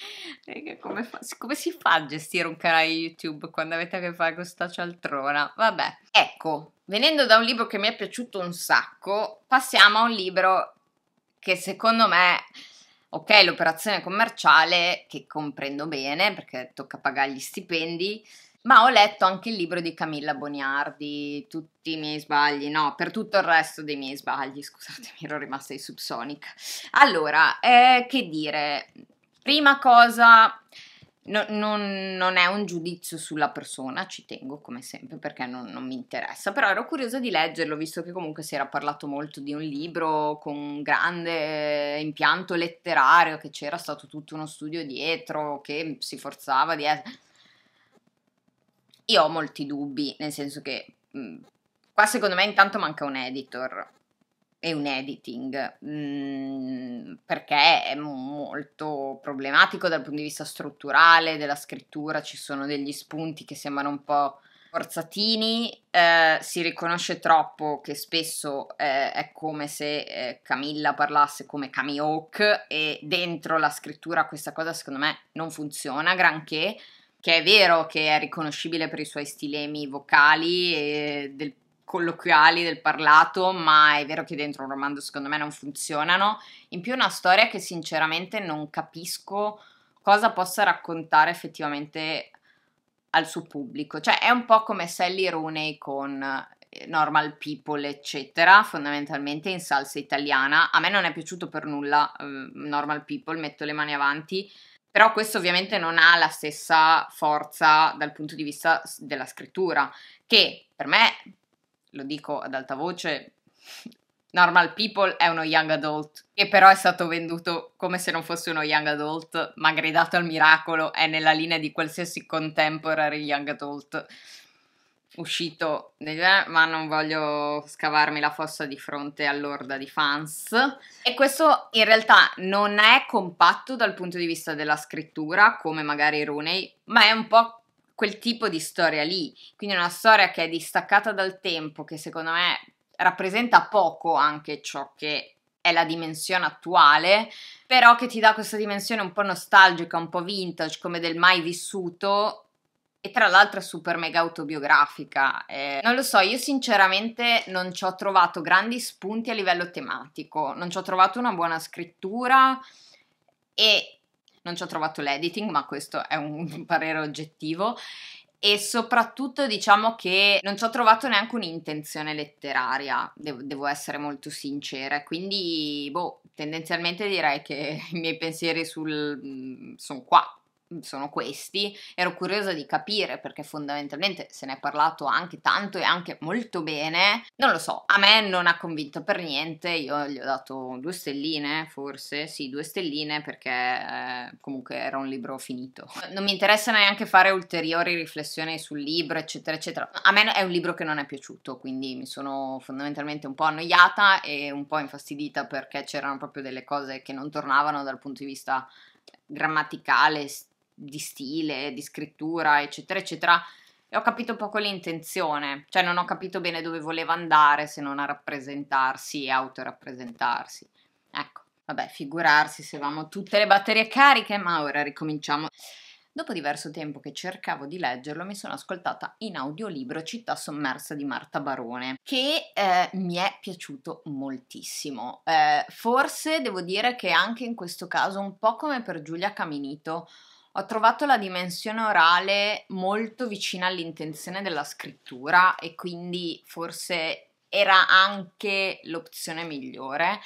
Come, fa, come, si fa a gestire un canale YouTube quando avete a che fare con sta cialtrona? Vabbè, ecco, venendo da un libro che mi è piaciuto un sacco, passiamo a un libro che secondo me, ok, l'operazione commerciale, che comprendo bene perché tocca pagare gli stipendi, ma ho letto anche il libro di Camilla Boniardi, tutti i miei sbagli, no, per tutto il resto dei miei sbagli, scusatemi, ero rimasta ai subsonica. Allora, eh, che dire, Prima cosa, no, non, non, è un giudizio sulla persona, ci tengo come sempre perché non, non mi interessa, però ero curiosa di leggerlo visto che comunque si era parlato molto di un libro con un grande impianto letterario, che c'era stato tutto uno studio dietro, che si forzava di essere... Io ho molti dubbi, nel senso che mh, qua secondo me intanto manca un editor e un editing mm, perché è molto problematico dal punto di vista strutturale della scrittura ci sono degli spunti che sembrano un po' forzatini eh, si riconosce troppo che spesso eh, è come se eh, Camilla parlasse come Camille Hawk e dentro la scrittura questa cosa secondo me non funziona granché che è vero che è riconoscibile per i suoi stilemi vocali e del colloquiali del parlato, ma è vero che dentro un romanzo secondo me non funzionano. In più è una storia che sinceramente non capisco cosa possa raccontare effettivamente al suo pubblico. Cioè è un po' come Sally Rooney con eh, Normal People, eccetera, fondamentalmente in salsa italiana. A me non è piaciuto per nulla eh, Normal People, metto le mani avanti. Però questo ovviamente non ha la stessa forza dal punto di vista della scrittura, che per me lo dico ad alta voce, Normal People è uno young adult che però è stato venduto come se non fosse uno young adult, ma gridato al miracolo, è nella linea di qualsiasi contemporary young adult uscito, ma non voglio scavarmi la fossa di fronte all'orda di fans. E questo in realtà non è compatto dal punto di vista della scrittura, come magari Rooney, ma è un po' quel tipo di storia lì, quindi una storia che è distaccata dal tempo, che secondo me rappresenta poco anche ciò che è la dimensione attuale, però che ti dà questa dimensione un po' nostalgica, un po' vintage, come del mai vissuto e tra l'altro è super mega autobiografica. Eh, non lo so, io sinceramente non ci ho trovato grandi spunti a livello tematico, non ci ho trovato una buona scrittura e non ci ho trovato l'editing, ma questo è un parere oggettivo e soprattutto diciamo che non ci ho trovato neanche un'intenzione letteraria, devo, devo, essere molto sincera, quindi boh, tendenzialmente direi che i miei pensieri sul, mhmm, sono qua, Mhmm, sono questi, ero curiosa di capire perché fondamentalmente se ne è parlato anche tanto e anche molto bene. Non lo so, a me non ha convinto per niente, io gli ho dato due stelline, forse, sì, due stelline perché eh, comunque era un libro finito. Non mi interessa neanche fare ulteriori riflessioni sul libro, eccetera, eccetera. A me è un libro che non è piaciuto, quindi mi sono fondamentalmente un po' annoiata e un po' infastidita perché c'erano proprio delle cose che non tornavano dal punto di vista grammaticale, di stile, di scrittura, eccetera, eccetera. E ho capito poco l'intenzione, cioè non ho capito bene dove voleva andare se non a rappresentarsi e autorappresentarsi. Ecco, vabbè, figurarsi se avevamo tutte le batterie cariche, ma ora ricominciamo. Dopo diverso tempo che cercavo di leggerlo, mi sono ascoltata in audiolibro Città sommersa di Marta Barone, che eh, mi è piaciuto moltissimo. Eh, forse devo dire che anche in questo caso, un po' come per Giulia Caminito, ho trovato la dimensione orale molto vicina all'intenzione della scrittura e quindi forse era anche l'opzione migliore.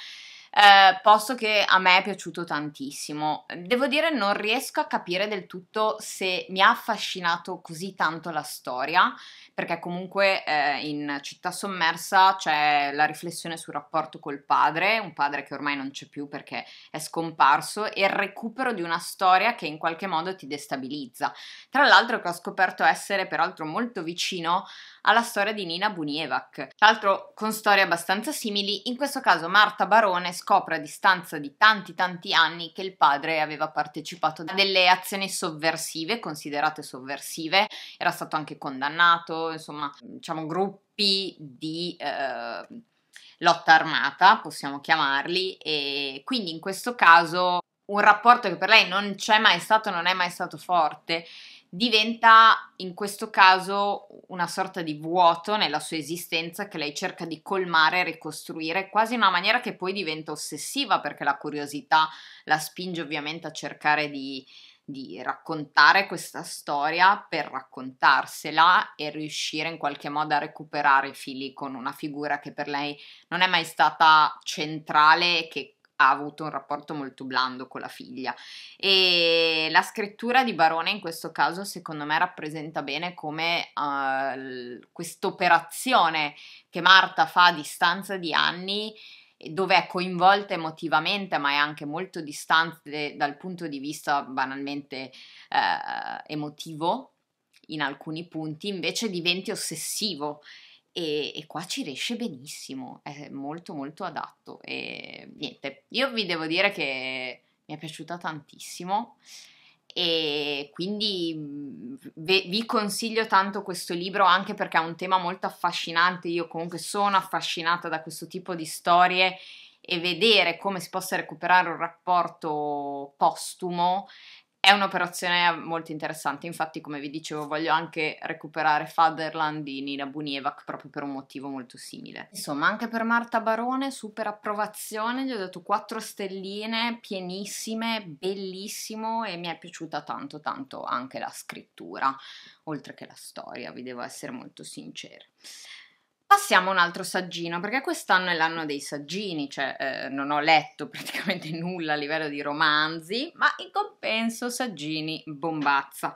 Eh, posto che a me è piaciuto tantissimo. Devo dire non riesco a capire del tutto se mi ha affascinato così tanto la storia perché comunque eh, in Città sommersa c'è la riflessione sul rapporto col padre, un padre che ormai non c'è più perché è scomparso, e il recupero di una storia che in qualche modo ti destabilizza. Tra l'altro che ho scoperto essere peraltro molto vicino alla storia di Nina Bunievac, Tra l'altro con storie abbastanza simili, in questo caso Marta Barone scopre a distanza di tanti tanti anni che il padre aveva partecipato a delle azioni sovversive, considerate sovversive, era stato anche condannato, insomma, diciamo, gruppi di eh, lotta armata, possiamo chiamarli, e quindi in questo caso un rapporto che per lei non c'è mai stato, non è mai stato forte, diventa in questo caso una sorta di vuoto nella sua esistenza che lei cerca di colmare ricostruire quasi in una maniera che poi diventa ossessiva perché la curiosità la spinge ovviamente a cercare di di raccontare questa storia per raccontarsela e riuscire in qualche modo a recuperare i fili con una figura che per lei non è mai stata centrale e che ha avuto un rapporto molto blando con la figlia e la scrittura di Barone in questo caso secondo me rappresenta bene come uh, quest'operazione che Marta fa a distanza di anni dove è coinvolta emotivamente, ma è anche molto distante dal punto di vista banalmente eh, emotivo in alcuni punti, invece diventi ossessivo. E, e, qua ci riesce benissimo, è molto molto adatto e niente, io vi devo dire che mi è piaciuta tantissimo e quindi mhmm, vi consiglio tanto questo libro anche perché è un tema molto affascinante, io comunque sono affascinata da questo tipo di storie e vedere come si possa recuperare un rapporto postumo è un'operazione eh, molto interessante, infatti come vi dicevo voglio anche recuperare Fatherland di Nina Bunievak proprio per un motivo molto simile. Insomma anche per Marta Barone super approvazione, gli ho dato 4 stelline pienissime, bellissimo e mi è piaciuta tanto tanto anche la scrittura, oltre che la storia, vi devo essere molto sincera. Passiamo a un altro saggino, perché quest'anno è l'anno dei saggini, cioè eh, non ho letto praticamente nulla a livello di romanzi, ma in compenso saggini bombazza.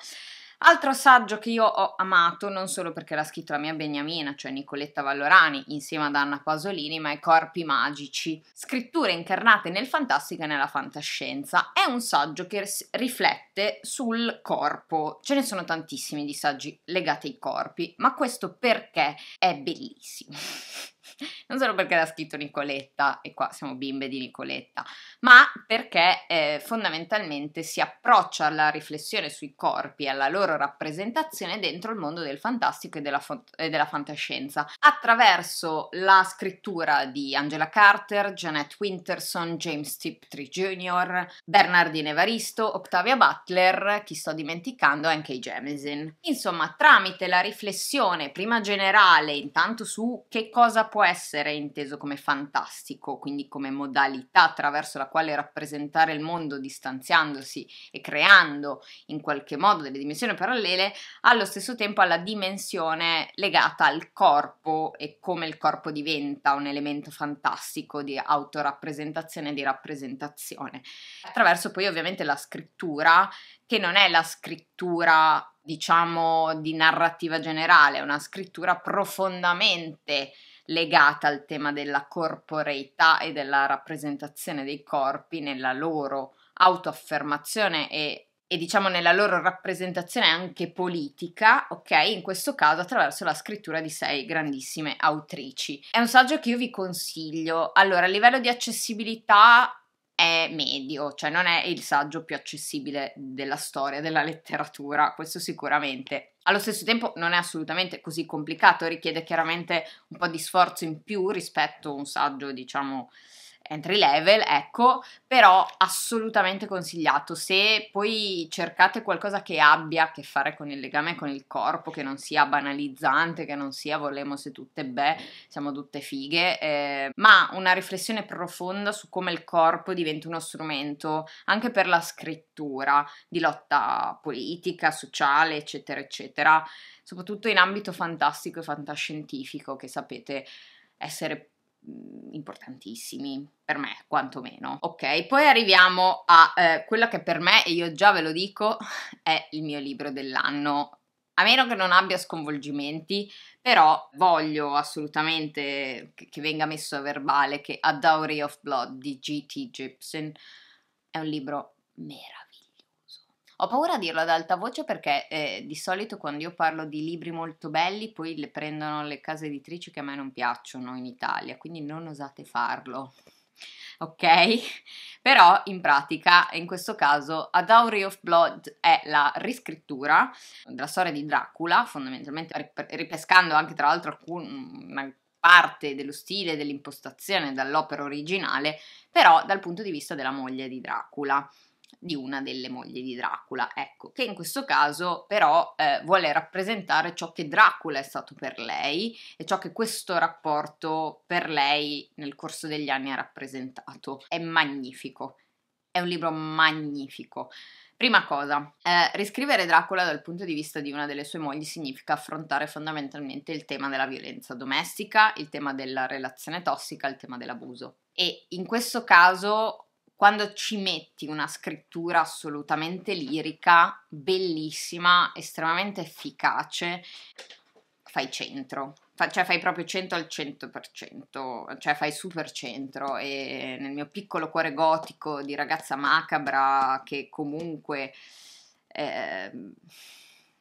Altro saggio che io ho amato, non solo perché l'ha scritto la mia beniamina, cioè Nicoletta Vallorani, insieme ad Anna Pasolini, ma è Corpi Magici, scritture incarnate nel fantastico e nella fantascienza. È un saggio che riflette sul corpo. Ce ne sono tantissimi di saggi legati ai corpi, ma questo perché è bellissimo. non solo perché l'ha scritto Nicoletta, e qua siamo bimbe di Nicoletta, ma perché eh, fondamentalmente si approccia alla riflessione sui corpi e alla loro rappresentazione dentro il mondo del fantastico e della, font- e della fantascienza, attraverso la scrittura di Angela Carter, Janet Winterson, James Tiptree Jr., Bernardine Evaristo, Octavia Butler, chi sto dimenticando, anche i Jameson. Insomma, tramite la riflessione prima generale intanto su che cosa può essere inteso come fantastico, quindi come modalità attraverso la quale rappresentare il mondo distanziandosi e creando in qualche modo delle dimensioni parallele, allo stesso tempo alla dimensione legata al corpo e come il corpo diventa un elemento fantastico di autorappresentazione e di rappresentazione. Attraverso poi ovviamente la scrittura, che non è la scrittura diciamo di narrativa generale, è una scrittura profondamente legata al tema della corporeità e della rappresentazione dei corpi nella loro autoaffermazione e, e, diciamo nella loro rappresentazione anche politica, ok? In questo caso attraverso la scrittura di sei grandissime autrici. È un saggio che io vi consiglio. Allora, a livello di accessibilità è medio, cioè non è il saggio più accessibile della storia, della letteratura, questo sicuramente. Allo stesso tempo non è assolutamente così complicato, richiede chiaramente un po' di sforzo in più rispetto a un saggio, diciamo, entry level, ecco, però assolutamente consigliato. Se poi cercate qualcosa che abbia a che fare con il legame con il corpo, che non sia banalizzante, che non sia volemo se tutte beh, siamo tutte fighe, eh, ma una riflessione profonda su come il corpo diventa uno strumento anche per la scrittura di lotta politica, sociale, eccetera, eccetera, soprattutto in ambito fantastico e fantascientifico che sapete essere Mm, importantissimi per me quantomeno ok poi arriviamo a eh, quello che per me e io già ve lo dico è il mio libro dell'anno a meno che non abbia sconvolgimenti, però voglio assolutamente che venga messo a verbale che A Dowry of Blood di G.T. Gibson è un libro meraviglioso ho paura a dirlo ad alta voce perché eh, di solito quando io parlo di libri molto belli poi le prendono le case editrici che a me non piacciono in Italia, quindi non osate farlo. Ok? Però in pratica, in questo caso, A Dowry of Blood è la riscrittura della storia di Dracula, fondamentalmente ripescando anche tra l'altro alcune parte dello stile, dell'impostazione dall'opera originale, però dal punto di vista della moglie di Dracula di una delle mogli di Dracula, ecco, che in questo caso però eh, vuole rappresentare ciò che Dracula è stato per lei e ciò che questo rapporto per lei nel corso degli anni ha rappresentato. È magnifico, è un libro magnifico. Prima cosa, eh, riscrivere Dracula dal punto di vista di una delle sue mogli significa affrontare fondamentalmente il tema della violenza domestica, il tema della relazione tossica, il tema dell'abuso. E in questo caso quando ci metti una scrittura assolutamente lirica, bellissima, estremamente efficace, fai centro. Cioè fai proprio centro al 100%, cioè fai super centro e nel mio piccolo cuore gotico di ragazza macabra che comunque eh,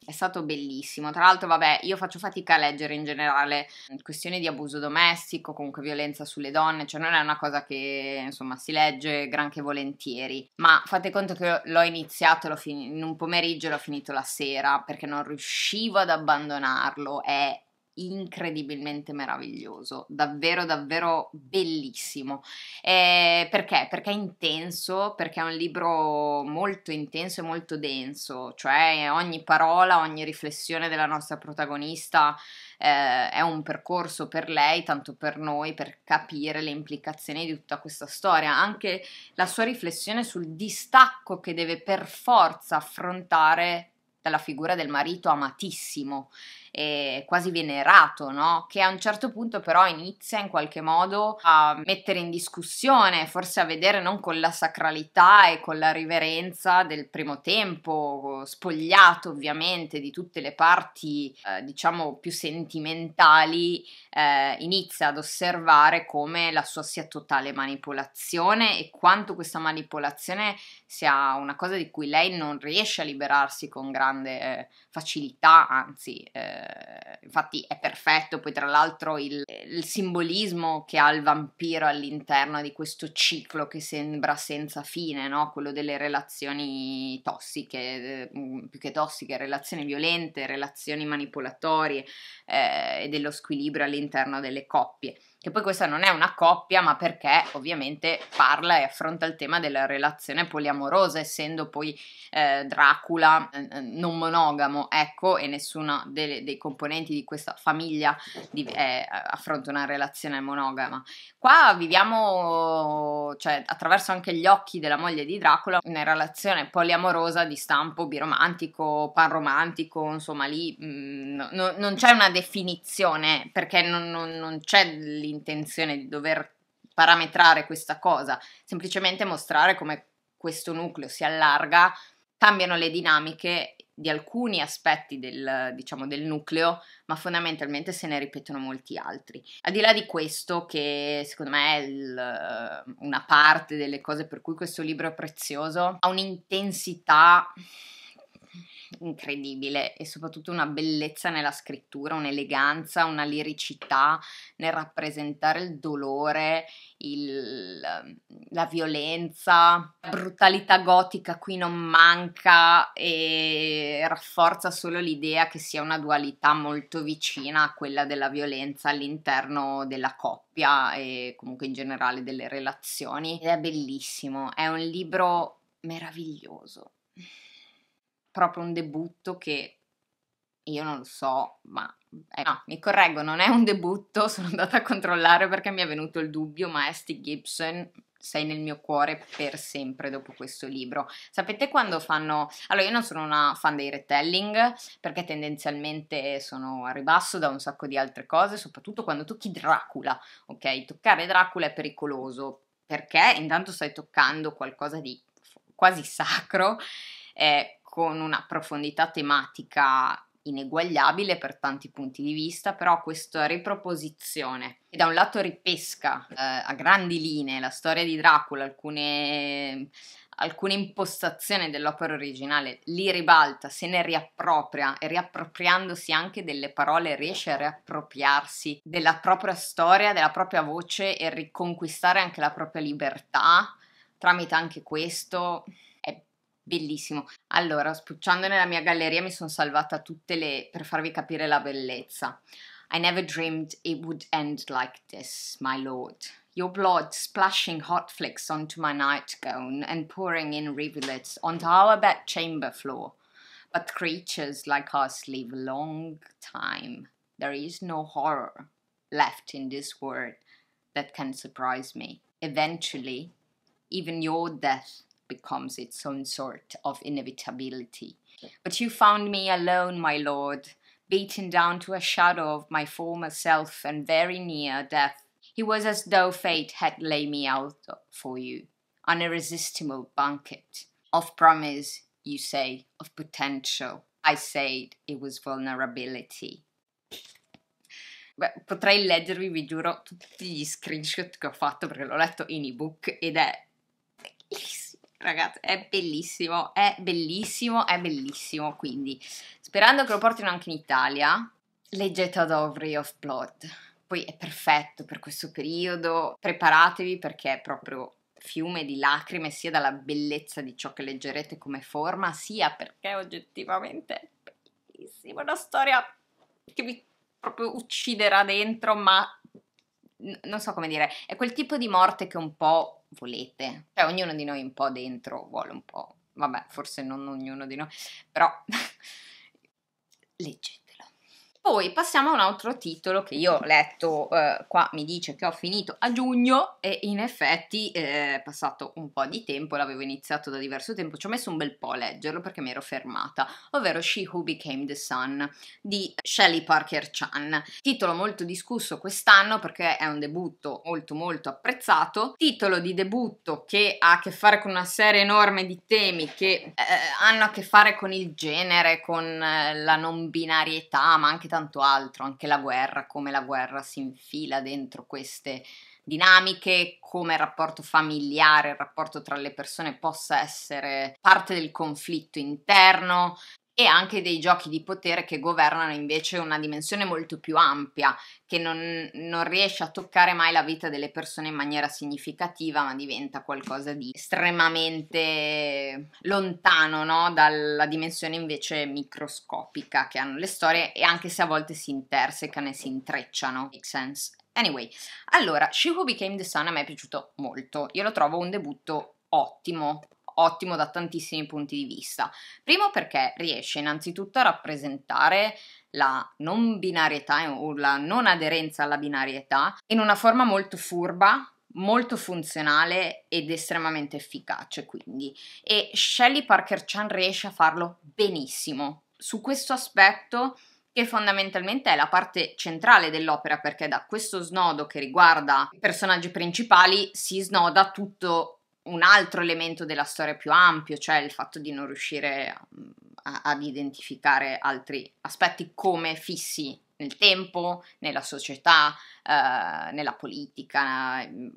è stato bellissimo. Tra l'altro, vabbè, io faccio fatica a leggere in generale questioni di abuso domestico, comunque violenza sulle donne, cioè non è una cosa che insomma si legge granché volentieri. Ma fate conto che l'ho iniziato l'ho fin- in un pomeriggio e l'ho finito la sera perché non riuscivo ad abbandonarlo. È incredibilmente meraviglioso, davvero davvero bellissimo. Eh, perché? Perché è intenso, perché è un libro molto intenso e molto denso, cioè ogni parola, ogni riflessione della nostra protagonista eh, è un percorso per lei, tanto per noi, per capire le implicazioni di tutta questa storia, anche la sua riflessione sul distacco che deve per forza affrontare dalla figura del marito amatissimo eh, quasi venerato, no? che a un certo punto però inizia in qualche modo a mettere in discussione, forse a vedere non con la sacralità e con la riverenza del primo tempo, spogliato ovviamente di tutte le parti eh, diciamo più sentimentali, eh, inizia ad osservare come la sua sia totale manipolazione e quanto questa manipolazione sia una cosa di cui lei non riesce a liberarsi con grande eh, facilità, anzi eh, eh, infatti è perfetto, poi tra l'altro il, il, simbolismo che ha il vampiro all'interno di questo ciclo che sembra senza fine, no? quello delle relazioni tossiche, eh, mm, più che tossiche, relazioni violente, relazioni manipolatorie eh, e dello squilibrio all'interno delle coppie che poi questa non è una coppia, ma perché ovviamente parla e affronta il tema della relazione poliamorosa, essendo poi eh, Dracula eh, eh non monogamo, ecco, e nessuno dei, dei componenti di questa famiglia di, eh, affronta una relazione monogama. Qua viviamo, cioè, attraverso anche gli occhi della moglie di Dracula, una relazione poliamorosa di stampo biromantico, panromantico, insomma lì mh, mm, no, non c'è una definizione, perché non, non, non c'è l'indicazione intenzione di dover parametrare questa cosa, semplicemente mostrare come questo nucleo si allarga, cambiano le dinamiche di alcuni aspetti del, diciamo, del nucleo, ma fondamentalmente se ne ripetono molti altri. Al di là di questo, che secondo me è il, una parte delle cose per cui questo libro è prezioso, ha un'intensità incredibile e soprattutto una bellezza nella scrittura, un'eleganza, una liricità nel rappresentare il dolore, il, la violenza, la brutalità gotica qui non manca e rafforza solo l'idea che sia una dualità molto vicina a quella della violenza all'interno della coppia e comunque in generale delle relazioni ed è bellissimo, è un libro meraviglioso proprio un debutto che io non lo so, ma eh, no, mi correggo, non è un debutto, sono andata a controllare perché mi è venuto il dubbio, ma Esti Gibson sei nel mio cuore per sempre dopo questo libro. Sapete quando fanno... Allora, io non sono una fan dei retelling perché tendenzialmente sono a ribasso da un sacco di altre cose, soprattutto quando tocchi Dracula, ok? Toccare Dracula è pericoloso perché intanto stai toccando qualcosa di quasi sacro. Eh, con una profondità tematica ineguagliabile per tanti punti di vista, però questa riproposizione che da un lato ripesca eh, a grandi linee la storia di Dracula, alcune, alcune impostazioni dell'opera originale, li ribalta, se ne riappropria e riappropriandosi anche delle parole riesce a riappropriarsi della propria storia, della propria voce e riconquistare anche la propria libertà tramite anche questo Bellissimo. Allora, spucciando nella mia galleria mi sono salvata tutte le... per farvi capire la bellezza. I never dreamed it would end like this, my lord. Your blood splashing hot flecks onto my nightgown and pouring in rivulets onto our bedchamber floor. But creatures like us live a long time. There is no horror left in this world that can surprise me. Eventually, even your death becomes its own sort of inevitability. But you found me alone, my lord, beaten down to a shadow of my former self and very near death. It was as though fate had laid me out for you, an irresistible banquet of promise, you say, of potential. I said it was vulnerability. Beh, potrei leggervi, vi giuro, tutti gli screenshot che ho fatto perché l'ho letto in ebook ed è Ragazzi, è bellissimo, è bellissimo, è bellissimo, quindi sperando che lo portino anche in Italia, leggete ad Avery of Blood. Poi è perfetto per questo periodo, preparatevi perché è proprio fiume di lacrime sia dalla bellezza di ciò che leggerete come forma, sia perché oggettivamente è bellissimo, è una storia che vi proprio ucciderà dentro, ma non so come dire, è quel tipo di morte che un po' volete. Cioè ognuno di noi un po' dentro vuole un po', vabbè, forse non ognuno di noi, però legge. Poi passiamo a un altro titolo che io ho letto eh, qua, mi dice che ho finito a giugno e in effetti eh, è passato un po' di tempo, l'avevo iniziato da diverso tempo, ci ho messo un bel po' a leggerlo perché mi ero fermata, ovvero She Who Became the Sun di Shelley Parker Chan, titolo molto discusso quest'anno perché è un debutto molto molto apprezzato, titolo di debutto che ha a che fare con una serie enorme di temi che eh, hanno a che fare con il genere, con eh, la non binarietà, ma anche tanto tanto altro, anche la guerra, come la guerra si infila dentro queste dinamiche, come il rapporto familiare, il rapporto tra le persone possa essere parte del conflitto interno, e anche dei giochi di potere che governano invece una dimensione molto più ampia, che non, non riesce a toccare mai la vita delle persone in maniera significativa, ma diventa qualcosa di estremamente lontano no? dalla dimensione invece microscopica che hanno le storie e anche se a volte si intersecano e si intrecciano. Make sense? Anyway, allora, She Who Became the Sun a me è piaciuto molto, io lo trovo un debutto ottimo, ottimo da tantissimi punti di vista. Primo perché riesce innanzitutto a rappresentare la non binarietà o la non aderenza alla binarietà in una forma molto furba, molto funzionale ed estremamente efficace quindi e Shelley Parker Chan riesce a farlo benissimo. Su questo aspetto che fondamentalmente è la parte centrale dell'opera perché da questo snodo che riguarda i personaggi principali si snoda tutto un altro elemento della storia più ampio, cioè il fatto di non riuscire a, ad identificare altri aspetti come fissi nel tempo, nella società, eh, nella politica. Eh,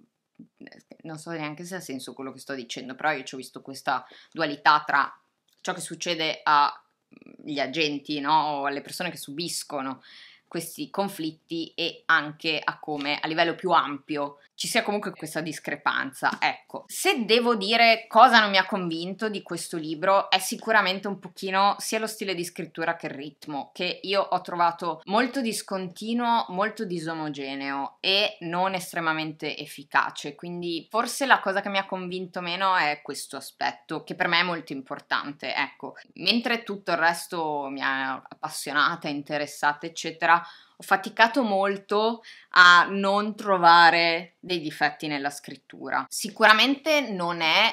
non so neanche se ha senso quello che sto dicendo, però io ci ho visto questa dualità tra ciò che succede agli agenti no? o alle persone che subiscono questi conflitti e anche a come a livello più ampio ci sia comunque questa discrepanza. Ecco, se devo dire cosa non mi ha convinto di questo libro è sicuramente un pochino sia lo stile di scrittura che il ritmo, che io ho trovato molto discontinuo, molto disomogeneo e non estremamente efficace, quindi forse la cosa che mi ha convinto meno è questo aspetto, che per me è molto importante, ecco. Mentre tutto il resto mi ha appassionata, interessata, eccetera, ho faticato molto a non trovare dei difetti nella scrittura. Sicuramente non è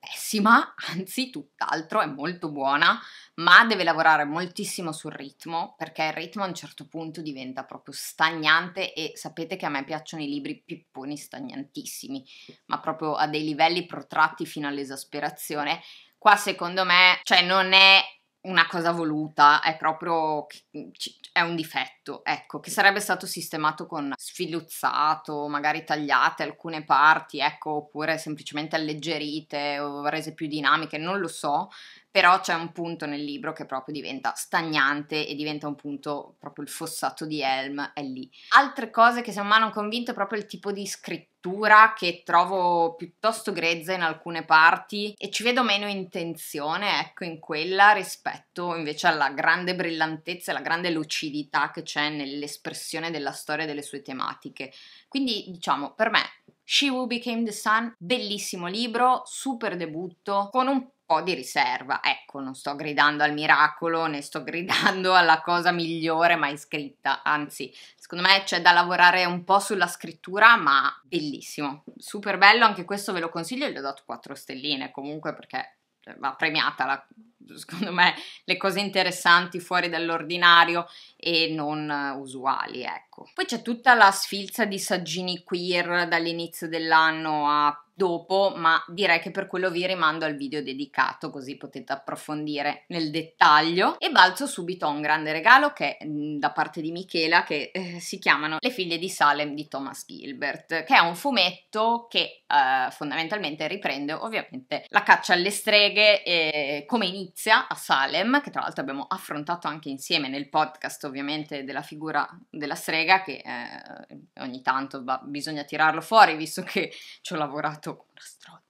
pessima, anzi tutt'altro, è molto buona, ma deve lavorare moltissimo sul ritmo perché il ritmo a un certo punto diventa proprio stagnante e sapete che a me piacciono i libri pipponi stagnantissimi, ma proprio a dei livelli protratti fino all'esasperazione. Qua secondo me, cioè non è una cosa voluta, è proprio mm, è un difetto, ecco, che sarebbe stato sistemato con sfiluzzato, magari tagliate alcune parti, ecco, oppure semplicemente alleggerite o rese più dinamiche, non lo so, però c'è un punto nel libro che proprio diventa stagnante e diventa un punto proprio il fossato di Helm è lì. Altre cose che siamo me hanno convinto è proprio il tipo di scrittura scrittura che trovo piuttosto grezza in alcune parti e ci vedo meno intenzione, ecco, in quella rispetto invece alla grande brillantezza e alla grande lucidità che c'è nell'espressione della storia e delle sue tematiche. Quindi, diciamo, per me She Who Became the Sun, bellissimo libro, super debutto, con un po' di riserva. Ecco, non sto gridando al miracolo, ne sto gridando alla cosa migliore mai scritta, anzi, secondo me c'è da lavorare un po' sulla scrittura, ma bellissimo, super bello, anche questo ve lo consiglio, gli ho dato 4 stelline comunque perché eh, va premiata la, secondo me le cose interessanti fuori dall'ordinario e non usuali, ecco. Poi c'è tutta la sfilza di saggini queer dall'inizio dell'anno a dopo, ma direi che per quello vi rimando al video dedicato così potete approfondire nel dettaglio e balzo subito a un grande regalo che è mm, da parte di Michela che eh, si chiamano Le figlie di Salem di Thomas Gilbert, che è un fumetto che eh, fondamentalmente riprende ovviamente la caccia alle streghe e eh, come inizia a Salem, che tra l'altro abbiamo affrontato anche insieme nel podcast ovviamente ovviamente della figura della strega che eh, ogni tanto va, bisogna tirarlo fuori visto che ci ho lavorato come una strozza.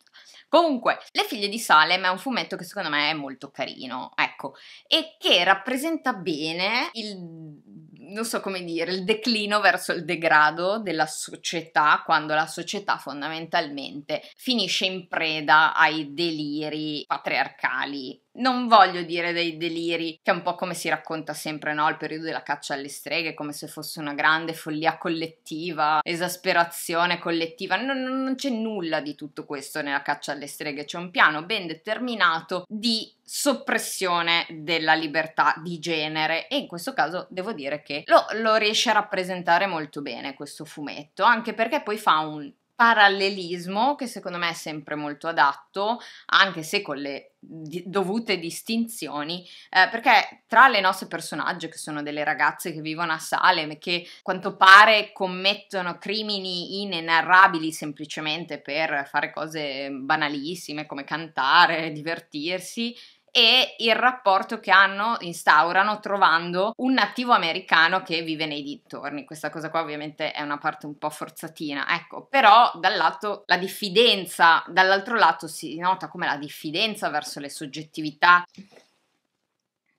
Comunque, Le figlie di Salem è un fumetto che secondo me è molto carino, ecco, e che rappresenta bene il non so come dire, il declino verso il degrado della società, quando la società fondamentalmente finisce in preda ai deliri patriarcali non voglio dire dei deliri, che è un po' come si racconta sempre, no? Il periodo della caccia alle streghe, come se fosse una grande follia collettiva, esasperazione collettiva. Non, non c'è nulla di tutto questo nella caccia alle streghe, c'è un piano ben determinato di soppressione della libertà di genere e in questo caso devo dire che lo, lo riesce a rappresentare molto bene questo fumetto, anche perché poi fa un parallelismo che secondo me è sempre molto adatto, anche se con le di- dovute distinzioni, eh, perché tra le nostre personaggi, che sono delle ragazze che vivono a Salem e che quanto pare commettono crimini inenarrabili semplicemente per fare cose banalissime come cantare, divertirsi, e il rapporto che hanno, instaurano trovando un nativo americano che vive nei dintorni. Questa cosa qua ovviamente è una parte un po' forzatina, ecco, però dal lato la diffidenza, dall'altro lato si nota come la diffidenza verso le soggettività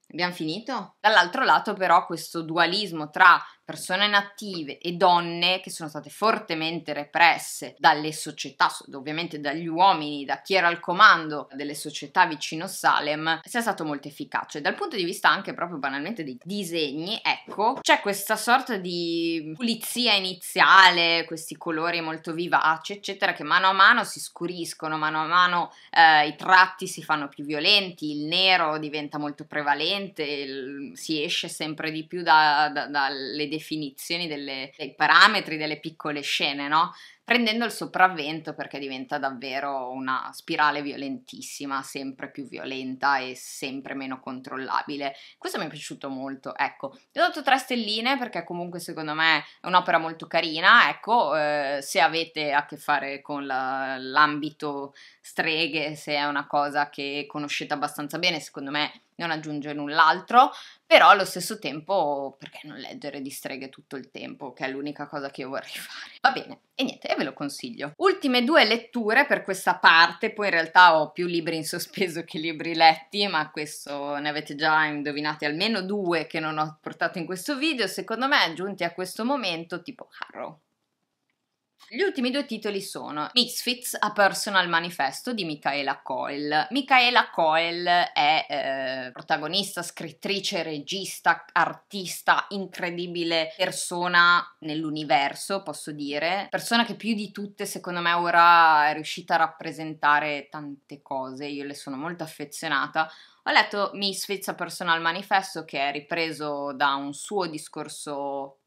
Abbiamo finito? Dall'altro lato però questo dualismo tra persone native e donne che sono state fortemente represse dalle società, ovviamente dagli uomini, da chi era al comando delle società vicino Salem, sia stato molto efficace. Dal punto di vista anche proprio banalmente dei disegni, ecco, c'è questa sorta di pulizia iniziale, questi colori molto vivaci, eccetera, che mano a mano si scuriscono, mano a mano eh, i tratti si fanno più violenti, il nero diventa molto prevalente, il, si esce sempre di più da, da, dalle definizioni definizioni, delle, dei parametri delle piccole scene, no? prendendo il sopravvento perché diventa davvero una spirale violentissima, sempre più violenta e sempre meno controllabile. Questo mi è piaciuto molto, ecco. Ti ho dato tre stelline perché comunque secondo me è un'opera molto carina, ecco, eh, se avete a che fare con la, l'ambito streghe, se è una cosa che conoscete abbastanza bene, secondo me non aggiunge null'altro, però allo stesso tempo perché non leggere di streghe tutto il tempo, che è l'unica cosa che io vorrei fare. Va bene, e niente, e ve lo consiglio. Ultime due letture per questa parte, poi in realtà ho più libri in sospeso che libri letti, ma questo ne avete già indovinati almeno due che non ho portato in questo video, secondo me giunti a questo momento tipo Harrow. Gli ultimi due titoli sono Misfits a Personal Manifesto di Michaela Coel. Michaela Coel è eh, protagonista, scrittrice, regista, artista, incredibile persona nell'universo, posso dire. Persona che più di tutte, secondo me, ora è riuscita a rappresentare tante cose. Io le sono molto affezionata. Ho letto Misfits a Personal Manifesto che è ripreso da un suo discorso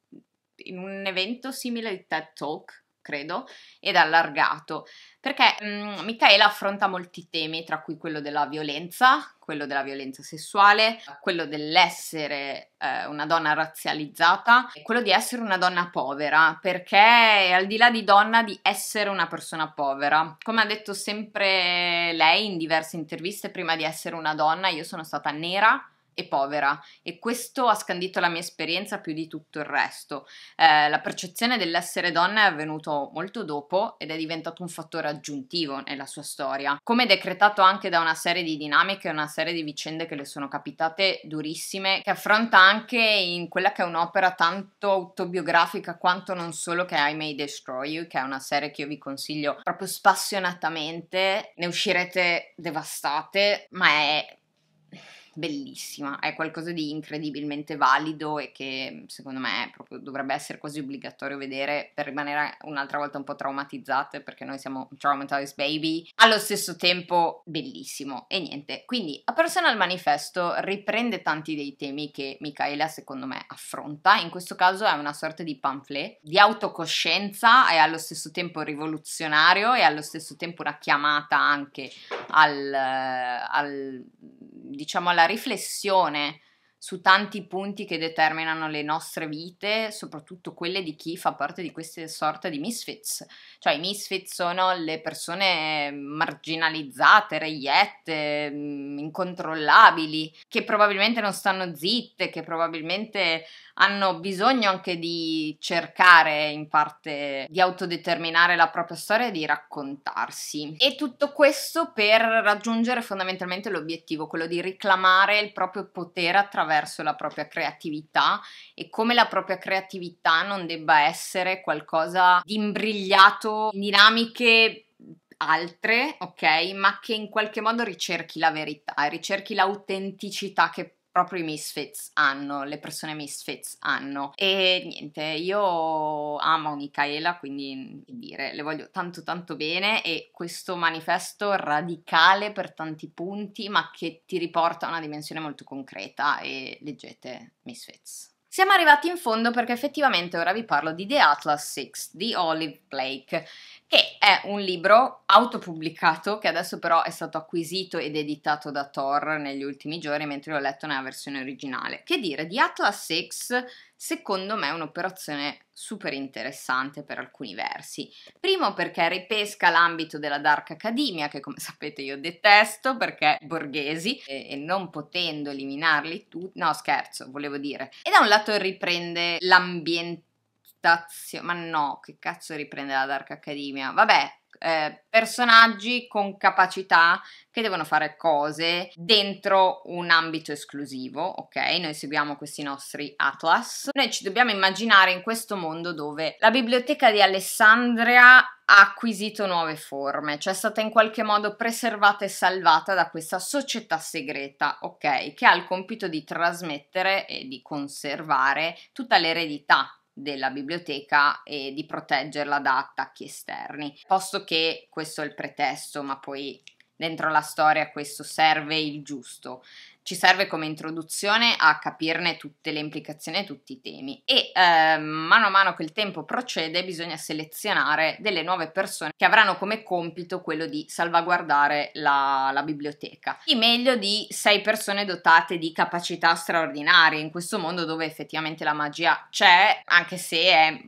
in un evento simile al TED Talk credo, ed allargato, perché mh, mm, Michaela affronta molti temi, tra cui quello della violenza, quello della violenza sessuale, quello dell'essere eh, una donna razzializzata e quello di essere una donna povera, perché al di là di donna, di essere una persona povera. Come ha detto sempre lei in diverse interviste, prima di essere una donna io sono stata nera, e povera e questo ha scandito la mia esperienza più di tutto il resto. Eh, la percezione dell'essere donna è avvenuto molto dopo ed è diventato un fattore aggiuntivo nella sua storia, come decretato anche da una serie di dinamiche e una serie di vicende che le sono capitate durissime, che affronta anche in quella che è un'opera tanto autobiografica quanto non solo che è I May Destroy You, che è una serie che io vi consiglio proprio spassionatamente, ne uscirete devastate, ma è bellissima, è qualcosa di incredibilmente valido e che secondo me dovrebbe essere quasi obbligatorio vedere per rimanere un'altra volta un po' traumatizzate perché noi siamo traumatized baby, allo stesso tempo bellissimo e niente. Quindi A Personal Manifesto riprende tanti dei temi che Michaela secondo me affronta, in questo caso è una sorta di pamphlet di autocoscienza, e allo stesso tempo rivoluzionario e allo stesso tempo una chiamata anche al, al diciamo alla riflessione su tanti punti che determinano le nostre vite, soprattutto quelle di chi fa parte di queste sorte di misfits. Cioè i misfits sono le persone marginalizzate, reiette, mm, incontrollabili, che probabilmente non stanno zitte, che probabilmente hanno bisogno anche di cercare in parte di autodeterminare la propria storia e di raccontarsi. E tutto questo per raggiungere fondamentalmente l'obiettivo, quello di riclamare il proprio potere attraverso la propria creatività e come la propria creatività non debba essere qualcosa di imbrigliato in dinamiche altre, ok, ma che in qualche modo ricerchi la verità ricerchi l'autenticità che proprio i misfits hanno, le persone misfits hanno. E niente, io amo Micaela, quindi dire, le voglio tanto tanto bene e questo manifesto radicale per tanti punti, ma che ti riporta a una dimensione molto concreta e leggete Misfits. Siamo arrivati in fondo perché effettivamente ora vi parlo di The Atlas 6 di Olive Blake, che è un libro autopubblicato che adesso però è stato acquisito ed editato da Thor negli ultimi giorni, mentre l'ho letto nella versione originale. Che dire, The Atlas 6 secondo me è un'operazione super interessante per alcuni versi. Primo perché ripesca l'ambito della Dark Academia, che come sapete io detesto perché borghesi e, e non potendo eliminarli tutti, no scherzo, volevo dire. E da un lato riprende l'ambientazione, ma no, che cazzo riprende la Dark Academia? Vabbè, eh, personaggi con capacità che devono fare cose dentro un ambito esclusivo, ok? Noi seguiamo questi nostri atlas. Noi ci dobbiamo immaginare in questo mondo dove la biblioteca di Alessandria ha acquisito nuove forme, cioè è stata in qualche modo preservata e salvata da questa società segreta, ok? Che ha il compito di trasmettere e di conservare tutta l'eredità della biblioteca e di proteggerla da attacchi esterni. Posto che questo è il pretesto, ma poi dentro la storia questo serve il giusto ci serve come introduzione a capirne tutte le implicazioni e tutti i temi e eh, mano a mano che il tempo procede bisogna selezionare delle nuove persone che avranno come compito quello di salvaguardare la, la biblioteca. Di meglio di sei persone dotate di capacità straordinarie in questo mondo dove effettivamente la magia c'è, anche se è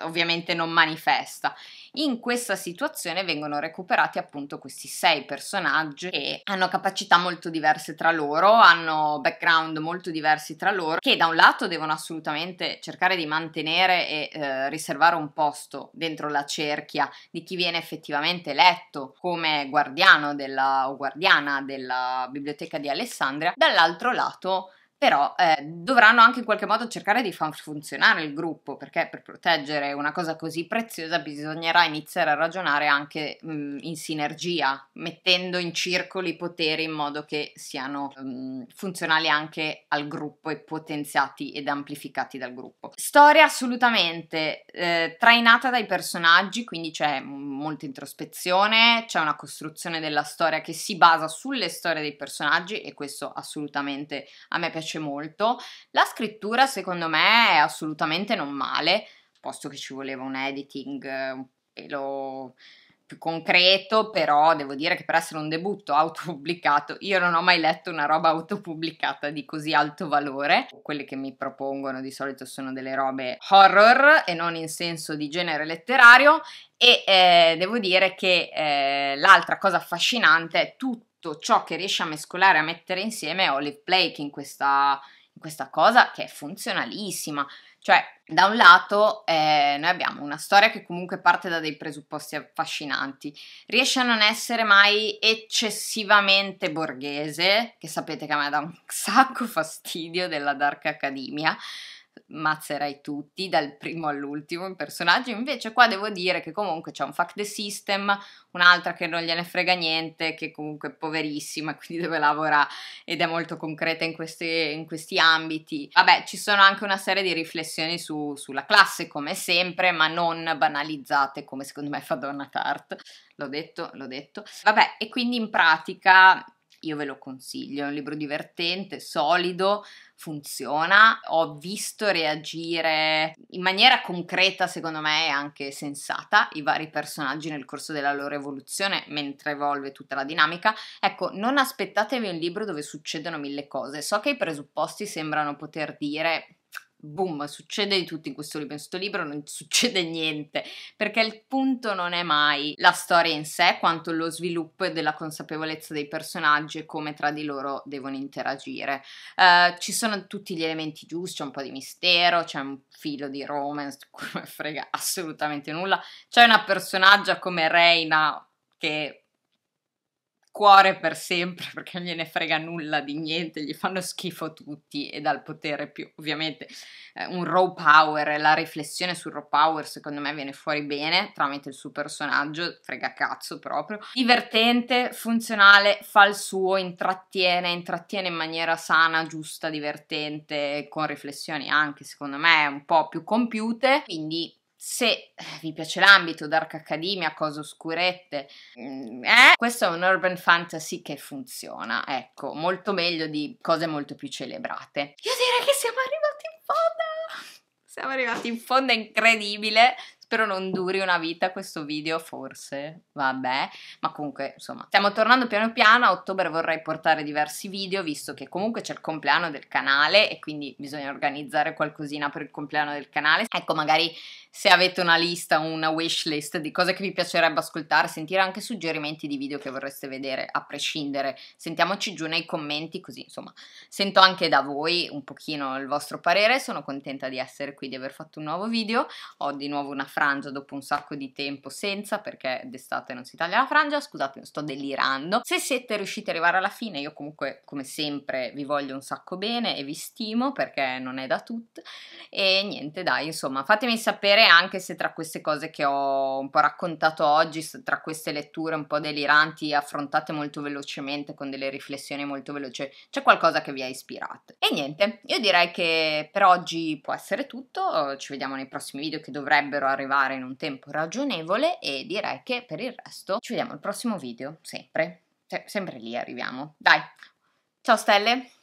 ovviamente non manifesta. In questa situazione vengono recuperati appunto questi sei personaggi che hanno capacità molto diverse tra loro, hanno background molto diversi tra loro, che da un lato devono assolutamente cercare di mantenere e eh, riservare un posto dentro la cerchia di chi viene effettivamente eletto come guardiano della, o guardiana della biblioteca di Alessandria, dall'altro lato però eh, dovranno anche in qualche modo cercare di far funzionare il gruppo, perché per proteggere una cosa così preziosa bisognerà iniziare a ragionare anche mh, mm, in sinergia, mettendo in circolo i poteri in modo che siano mh, mm, funzionali anche al gruppo e potenziati ed amplificati dal gruppo. Storia assolutamente eh, trainata dai personaggi, quindi c'è mm, molta introspezione, c'è una costruzione della storia che si basa sulle storie dei personaggi e questo assolutamente a me piace piace molto. La scrittura secondo me è assolutamente non male, posto che ci voleva un editing un pelo più concreto, però devo dire che per essere un debutto autopubblicato, io non ho mai letto una roba autopubblicata di così alto valore. Quelle che mi propongono di solito sono delle robe horror e non in senso di genere letterario e eh, devo dire che eh, l'altra cosa affascinante è tutto tutto ciò che riesce a mescolare, a mettere insieme Olive Blake in questa, in questa cosa che è funzionalissima. Cioè, da un lato, eh, noi abbiamo una storia che comunque parte da dei presupposti affascinanti, riesce a non essere mai eccessivamente borghese, che sapete che a me dà un sacco fastidio della Dark Academia, mazzerai tutti dal primo all'ultimo in personaggio invece qua devo dire che comunque c'è un fuck the system un'altra che non gliene frega niente che comunque è poverissima quindi dove lavora ed è molto concreta in, queste, in questi ambiti vabbè ci sono anche una serie di riflessioni su, sulla classe come sempre ma non banalizzate come secondo me fa Donna Tart l'ho detto, l'ho detto vabbè e quindi in pratica io ve lo consiglio, è un libro divertente, solido, funziona, ho visto reagire in maniera concreta, secondo me, e anche sensata i vari personaggi nel corso della loro evoluzione mentre evolve tutta la dinamica. Ecco, non aspettatevi un libro dove succedono mille cose. So che i presupposti sembrano poter dire boom, succede di tutto in questo libro, in questo libro non succede niente, perché il punto non è mai la storia in sé, quanto lo sviluppo e della consapevolezza dei personaggi e come tra di loro devono interagire. Uh, ci sono tutti gli elementi giusti, c'è un po' di mistero, c'è un filo di romance, di non frega assolutamente nulla, c'è una personaggia come Reina che cuore per sempre perché non gliene frega nulla di niente, gli fanno schifo tutti e dal potere più ovviamente eh, un raw power, la riflessione sul raw power secondo me viene fuori bene tramite il suo personaggio, frega cazzo proprio, divertente, funzionale, fa il suo, intrattiene, intrattiene in maniera sana, giusta, divertente, con riflessioni anche secondo me un po' più compiute, quindi se eh, vi piace l'ambito, Dark Academia, cose oscurette, mm, eh, questo è un urban fantasy che funziona, ecco, molto meglio di cose molto più celebrate. Io direi che siamo arrivati in fondo! Siamo arrivati in fondo, è incredibile spero non duri una vita questo video, forse, vabbè, ma comunque insomma stiamo tornando piano piano, a ottobre vorrei portare diversi video visto che comunque c'è il compleanno del canale e quindi bisogna organizzare qualcosina per il compleanno del canale, ecco magari se avete una lista, una wish list di cose che vi piacerebbe ascoltare, sentire anche suggerimenti di video che vorreste vedere a prescindere, sentiamoci giù nei commenti così insomma sento anche da voi un pochino il vostro parere, sono contenta di essere qui, di aver fatto un nuovo video, ho di nuovo una frase frangia dopo un sacco di tempo senza, perché d'estate non si taglia la frangia, scusate, sto delirando. Se siete riusciti a arrivare alla fine, io comunque come sempre vi voglio un sacco bene e vi stimo perché non è da tutte. E niente, dai, insomma, fatemi sapere anche se tra queste cose che ho un po' raccontato oggi, tra queste letture un po' deliranti affrontate molto velocemente con delle riflessioni molto veloci, c'è qualcosa che vi ha ispirato. E niente, io direi che per oggi può essere tutto, ci vediamo nei prossimi video che dovrebbero arrivare arrivare in un tempo ragionevole e direi che per il resto ci vediamo al prossimo video, sempre, Se- cioè, sempre lì arriviamo. Dai, ciao stelle!